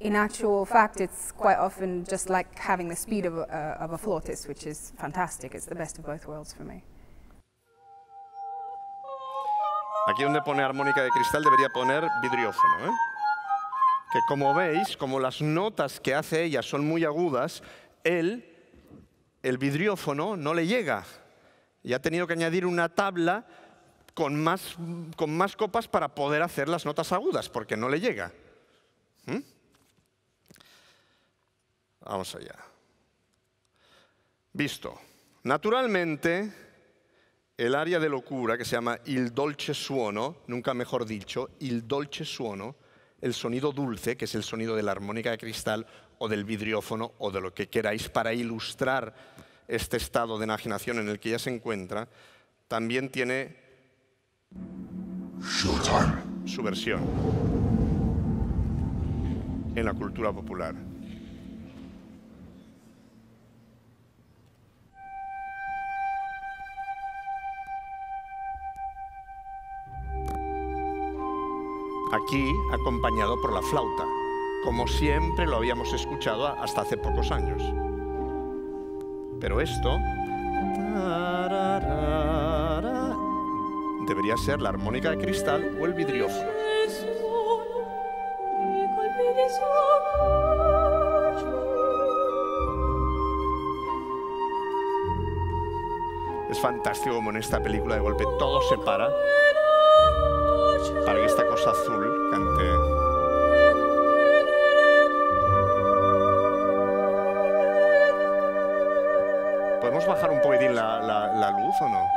in actual fact, it's quite often just like having the speed of a, of a flautist, which is fantastic. It's Aquí donde pone armónica de cristal debería poner vidriófono, ¿eh? Que como veis, como las notas que hace ella son muy agudas, él, el vidriófono, no le llega. Y ha tenido que añadir una tabla con más, copas para poder hacer las notas agudas, porque no le llega. ¿Mm? Vamos allá. Visto. Naturalmente, el área de locura que se llama il dolce suono, nunca mejor dicho, il dolce suono, el sonido dulce, que es el sonido de la armónica de cristal o del vidriófono o de lo que queráis para ilustrar este estado de enajenación en el que ya se encuentra, también tiene su versión en la cultura popular. aquí acompañado por la flauta, como siempre lo habíamos escuchado hasta hace pocos años. Pero esto debería ser la armónica de cristal o el vidrio Es fantástico como en esta película de golpe todo se para Azul canté. ¿Podemos bajar un poquitín la, la, la luz o no?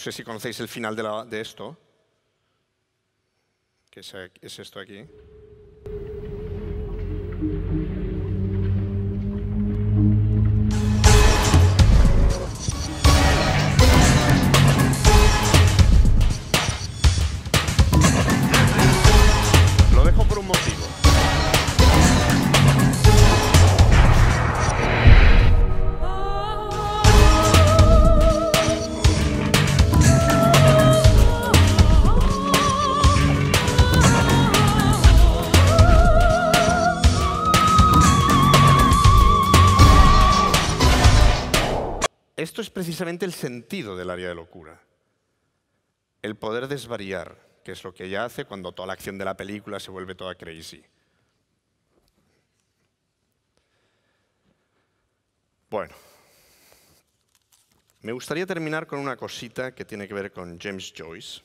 No sé si conocéis el final de, esto, que es esto aquí. precisamente el sentido del área de locura. El poder desvariar, que es lo que ella hace cuando toda la acción de la película se vuelve toda crazy. Bueno, me gustaría terminar con una cosita que tiene que ver con James Joyce,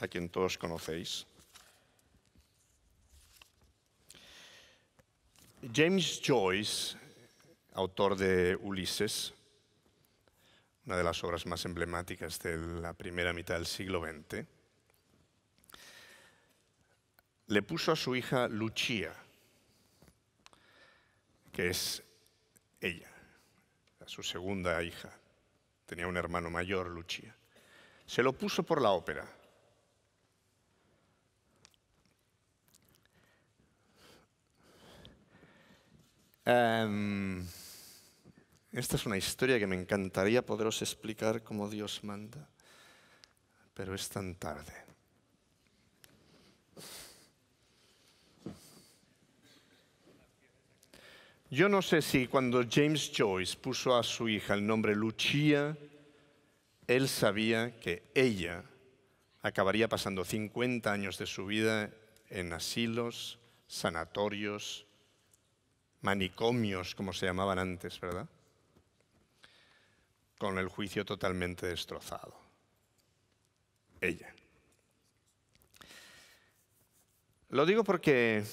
a quien todos conocéis. James Joyce, autor de Ulises, una de las obras más emblemáticas de la primera mitad del siglo XX, le puso a su hija Lucia, que es ella, su segunda hija. Tenía un hermano mayor, Lucia. Se lo puso por la ópera. Em, esta es una historia que me encantaría poderos explicar como Dios manda, pero es tan tarde. Yo no sé si cuando James Joyce puso a su hija el nombre Lucia, él sabía que ella acabaría pasando 50 años de su vida en asilos, sanatorios, manicomios, como se llamaban antes, ¿verdad? con el juicio totalmente destrozado. Ella. Lo digo porque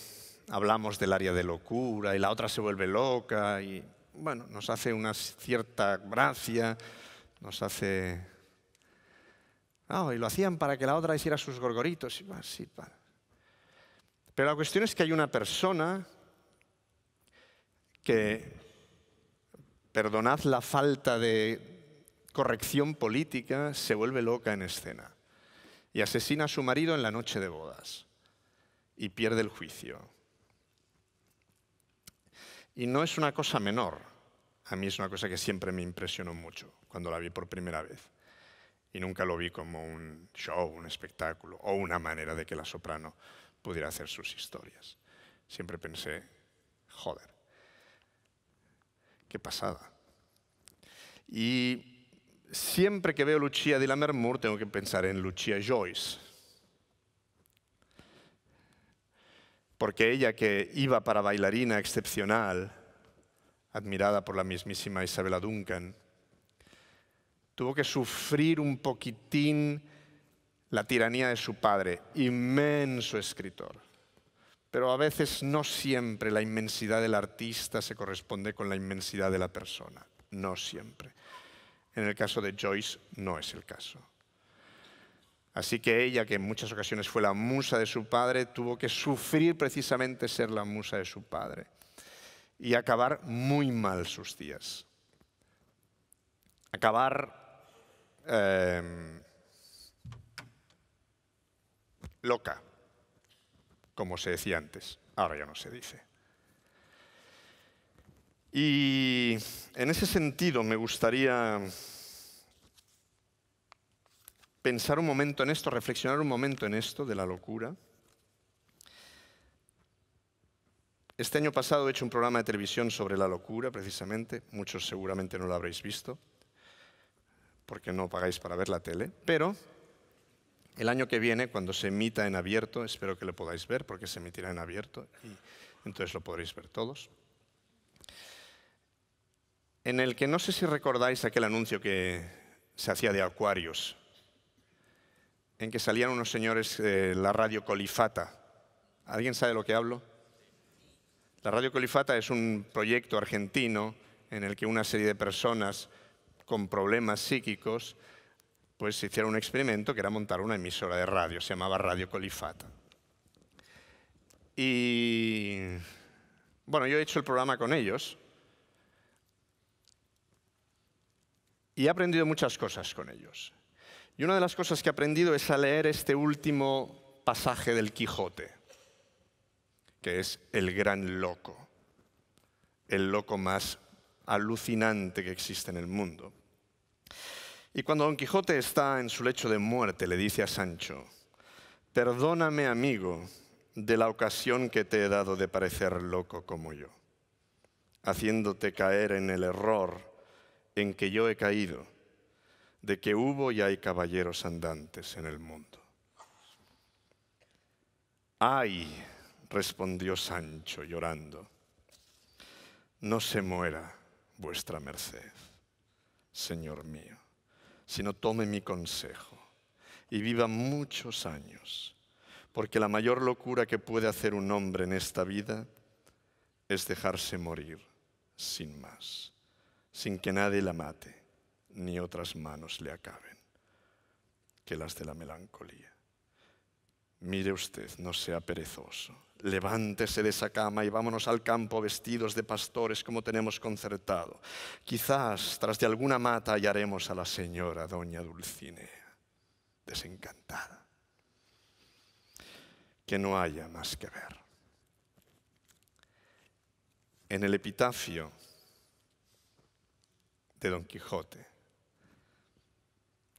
hablamos del área de locura y la otra se vuelve loca y, bueno, nos hace una cierta gracia, nos hace... Ah, y lo hacían para que la otra hiciera sus gorgoritos. Y, sí, para. Pero la cuestión es que hay una persona que, perdonad la falta de corrección política se vuelve loca en escena y asesina a su marido en la noche de bodas y pierde el juicio. Y no es una cosa menor, a mí es una cosa que siempre me impresionó mucho cuando la vi por primera vez. Y nunca lo vi como un show, un espectáculo o una manera de que la soprano pudiera hacer sus historias. Siempre pensé, joder, qué pasada. Y Siempre veo veo Lucia la Mermur, tengo que pensar en Lucia Joyce. Porque ella que iba para bailarina excepcional, admirada por la mismísima Isabella Duncan, tuvo que sufrir un poquitín la tiranía de su padre, inmenso escritor. Pero a veces no siempre la inmensidad del artista se corresponde con la inmensidad de la persona, no siempre. En el caso de Joyce no es el caso. Así que ella, que en muchas ocasiones fue la musa de su padre, tuvo que sufrir precisamente ser la musa de su padre y acabar muy mal sus días. Acabar em, loca, como se decía antes. Ahora ya no se dice. Y en ese sentido me gustaría pensar un momento en esto, reflexionar un momento en esto de la locura. Este año pasado he hecho un programa de televisión sobre la locura, precisamente. Muchos seguramente no lo habréis visto, porque no pagáis para ver la tele. Pero el año que viene, cuando se emita en abierto, espero que lo podáis ver, porque se emitirá en abierto y entonces lo podréis ver todos en el que no sé si recordáis aquel anuncio que se hacía de Acuarios, en que salían unos señores de eh, la radio Colifata. ¿Alguien sabe de lo que hablo? La radio Colifata es un proyecto argentino en el que una serie de personas con problemas psíquicos pues hicieron un experimento que era montar una emisora de radio, se llamaba Radio Colifata. Y bueno, yo he hecho el programa con ellos, y he aprendido muchas cosas con ellos. Y una de las cosas que he aprendido es a leer este último pasaje del Quijote, que es el gran loco, el loco más alucinante que existe en el mundo. Y cuando Don Quijote está en su lecho de muerte, le dice a Sancho, perdóname amigo de la ocasión que te he dado de parecer loco como yo, haciéndote caer en el error en que yo he caído, de que hubo y hay caballeros andantes en el mundo. ¡Ay! respondió Sancho llorando, no se muera vuestra merced, Señor mío, sino tome mi consejo y viva muchos años, porque la mayor locura que puede hacer un hombre en esta vida es dejarse morir sin más sin que nadie la mate, ni otras manos le acaben que las de la melancolía. Mire usted, no sea perezoso. Levántese de esa cama y vámonos al campo vestidos de pastores como tenemos concertado. Quizás tras de alguna mata hallaremos a la señora doña Dulcinea, desencantada. Que no haya más que ver. En el epitafio Don Quijote.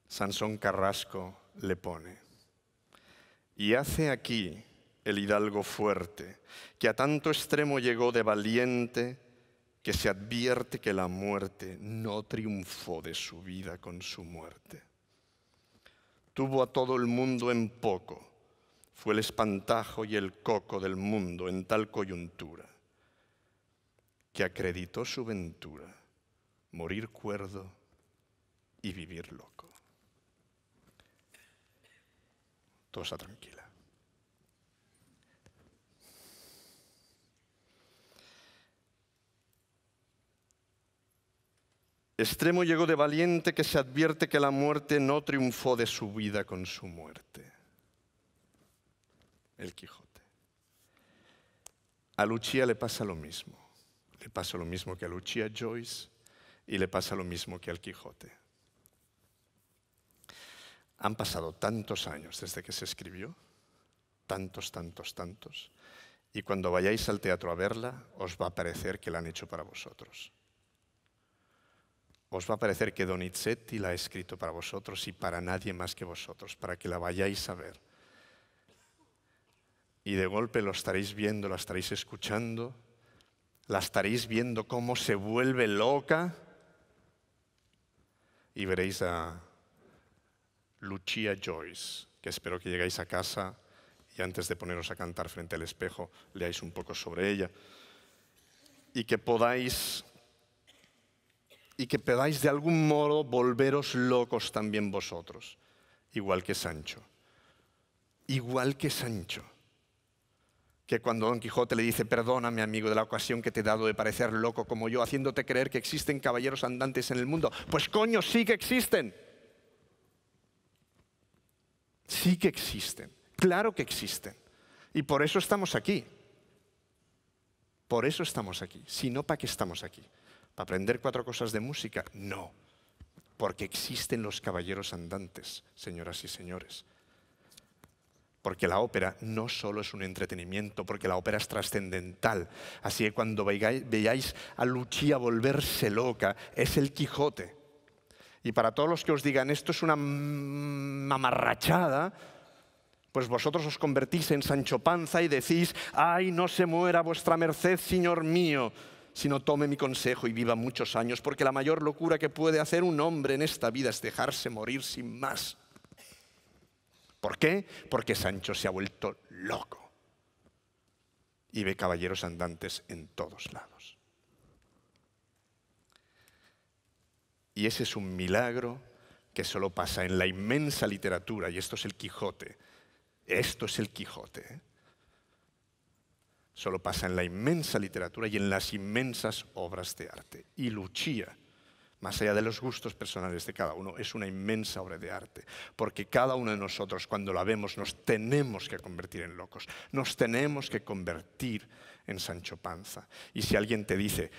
Sansón Carrasco le pone. Y hace aquí el hidalgo fuerte, que a tanto extremo llegó de valiente, que se advierte que la muerte no triunfó de su vida con su muerte. Tuvo a todo el mundo en poco, fue el espantajo y el coco del mundo en tal coyuntura, que acreditó su ventura morir cuerdo y vivir loco. Todo está tranquila. Extremo llegó de valiente que se advierte que la muerte no triunfó de su vida con su muerte. El Quijote. A Lucía le pasa lo mismo. Le pasa lo mismo que a Lucía Joyce y le pasa lo mismo que al Quijote. Han pasado tantos años desde que se escribió, tantos, tantos, tantos, y cuando vayáis al teatro a verla, os va a parecer que la han hecho para vosotros. Os va a parecer que Donizetti la ha escrito para vosotros y para nadie más que vosotros, para que la vayáis a ver. Y de golpe lo estaréis viendo, la estaréis escuchando, la estaréis viendo cómo se vuelve loca y veréis a Lucia Joyce, que espero que llegáis a casa y antes de poneros a cantar frente al espejo, leáis un poco sobre ella y que podáis y que podáis de algún modo volveros locos también vosotros, igual que Sancho. Igual que Sancho que cuando Don Quijote le dice, perdóname amigo de la ocasión que te he dado de parecer loco como yo, haciéndote creer que existen caballeros andantes en el mundo. Pues coño, sí que existen. Sí que existen. Claro que existen. Y por eso estamos aquí. Por eso estamos aquí. Si no, ¿para qué estamos aquí? ¿Para aprender cuatro cosas de música? No. Porque existen los caballeros andantes, señoras y señores porque la ópera no solo es un entretenimiento, porque la ópera es trascendental. Así que cuando veáis a Lucía volverse loca, es el Quijote. Y para todos los que os digan esto es una mamarrachada, pues vosotros os convertís en Sancho Panza y decís, ay, no se muera vuestra merced, señor mío, sino tome mi consejo y viva muchos años, porque la mayor locura que puede hacer un hombre en esta vida es dejarse morir sin más. ¿Por qué? Porque Sancho se ha vuelto loco y ve caballeros andantes en todos lados. Y ese es un milagro que solo pasa en la inmensa literatura, y esto es el Quijote. Esto es el Quijote. ¿eh? Solo pasa en la inmensa literatura y en las inmensas obras de arte. Y Luchía más allá de los gustos personales de cada uno, es una inmensa obra de arte, porque cada uno de nosotros cuando la vemos nos tenemos que convertir en locos, nos tenemos que convertir en Sancho Panza. Y si alguien te dice,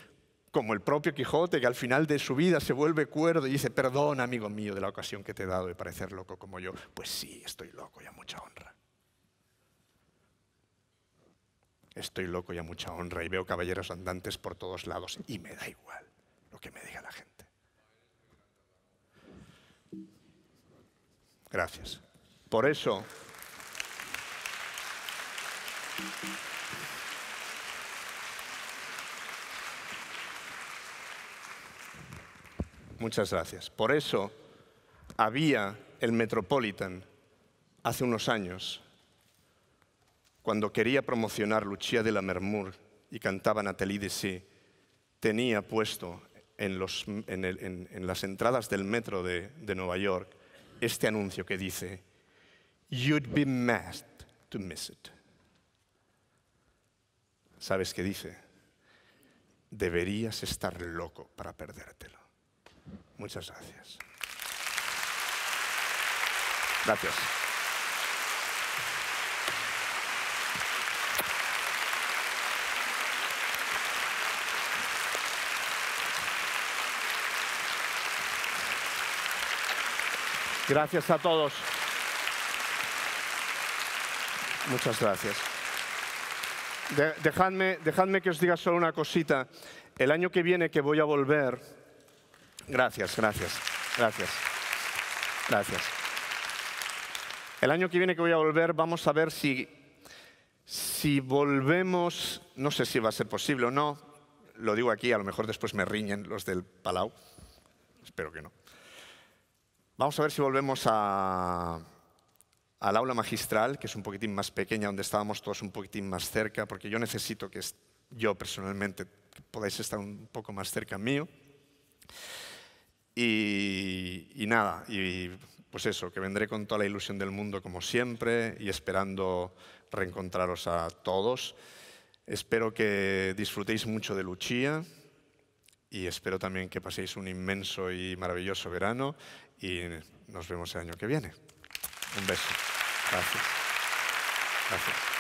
como el propio Quijote, que al final de su vida se vuelve cuerdo y dice, perdón amigo mío de la ocasión que te he dado de parecer loco como yo, pues sí, estoy loco y a mucha honra. Estoy loco y a mucha honra y veo caballeros andantes por todos lados y me da igual lo que me diga la gente. Gracias. Por eso... Muchas gracias. Por eso había el Metropolitan hace unos años, cuando quería promocionar Lucia de la Mermur y cantaba Nathalie sí, tenía puesto en, las entradas del metro de Nueva York este anuncio que dice, You'd be mad to miss it. ¿Sabes qué dice? Deberías estar loco para perdértelo. Muchas gracias. Gracias. Gracias a todos. Muchas gracias. dejadme, que os diga solo una cosita. El año que viene que voy a volver... Gracias, gracias, gracias, gracias. El año que viene que voy a volver vamos a ver si, si volvemos, no sé si va a ser posible o no, lo digo aquí, a lo mejor después me riñen los del Palau, espero que no. Vamos a ver si volvemos al aula magistral, que es un poquitín más pequeña, donde estábamos todos un poquitín más cerca, porque yo necesito que yo personalmente podáis estar un poco más cerca mío. Y, y, nada, y pues eso, que vendré con toda la ilusión del mundo como siempre y esperando reencontraros a todos. Espero que disfrutéis mucho de Luchía y espero también que paséis un inmenso y maravilloso verano y nos vemos el año que viene. Un beso. Gracias. Gracias.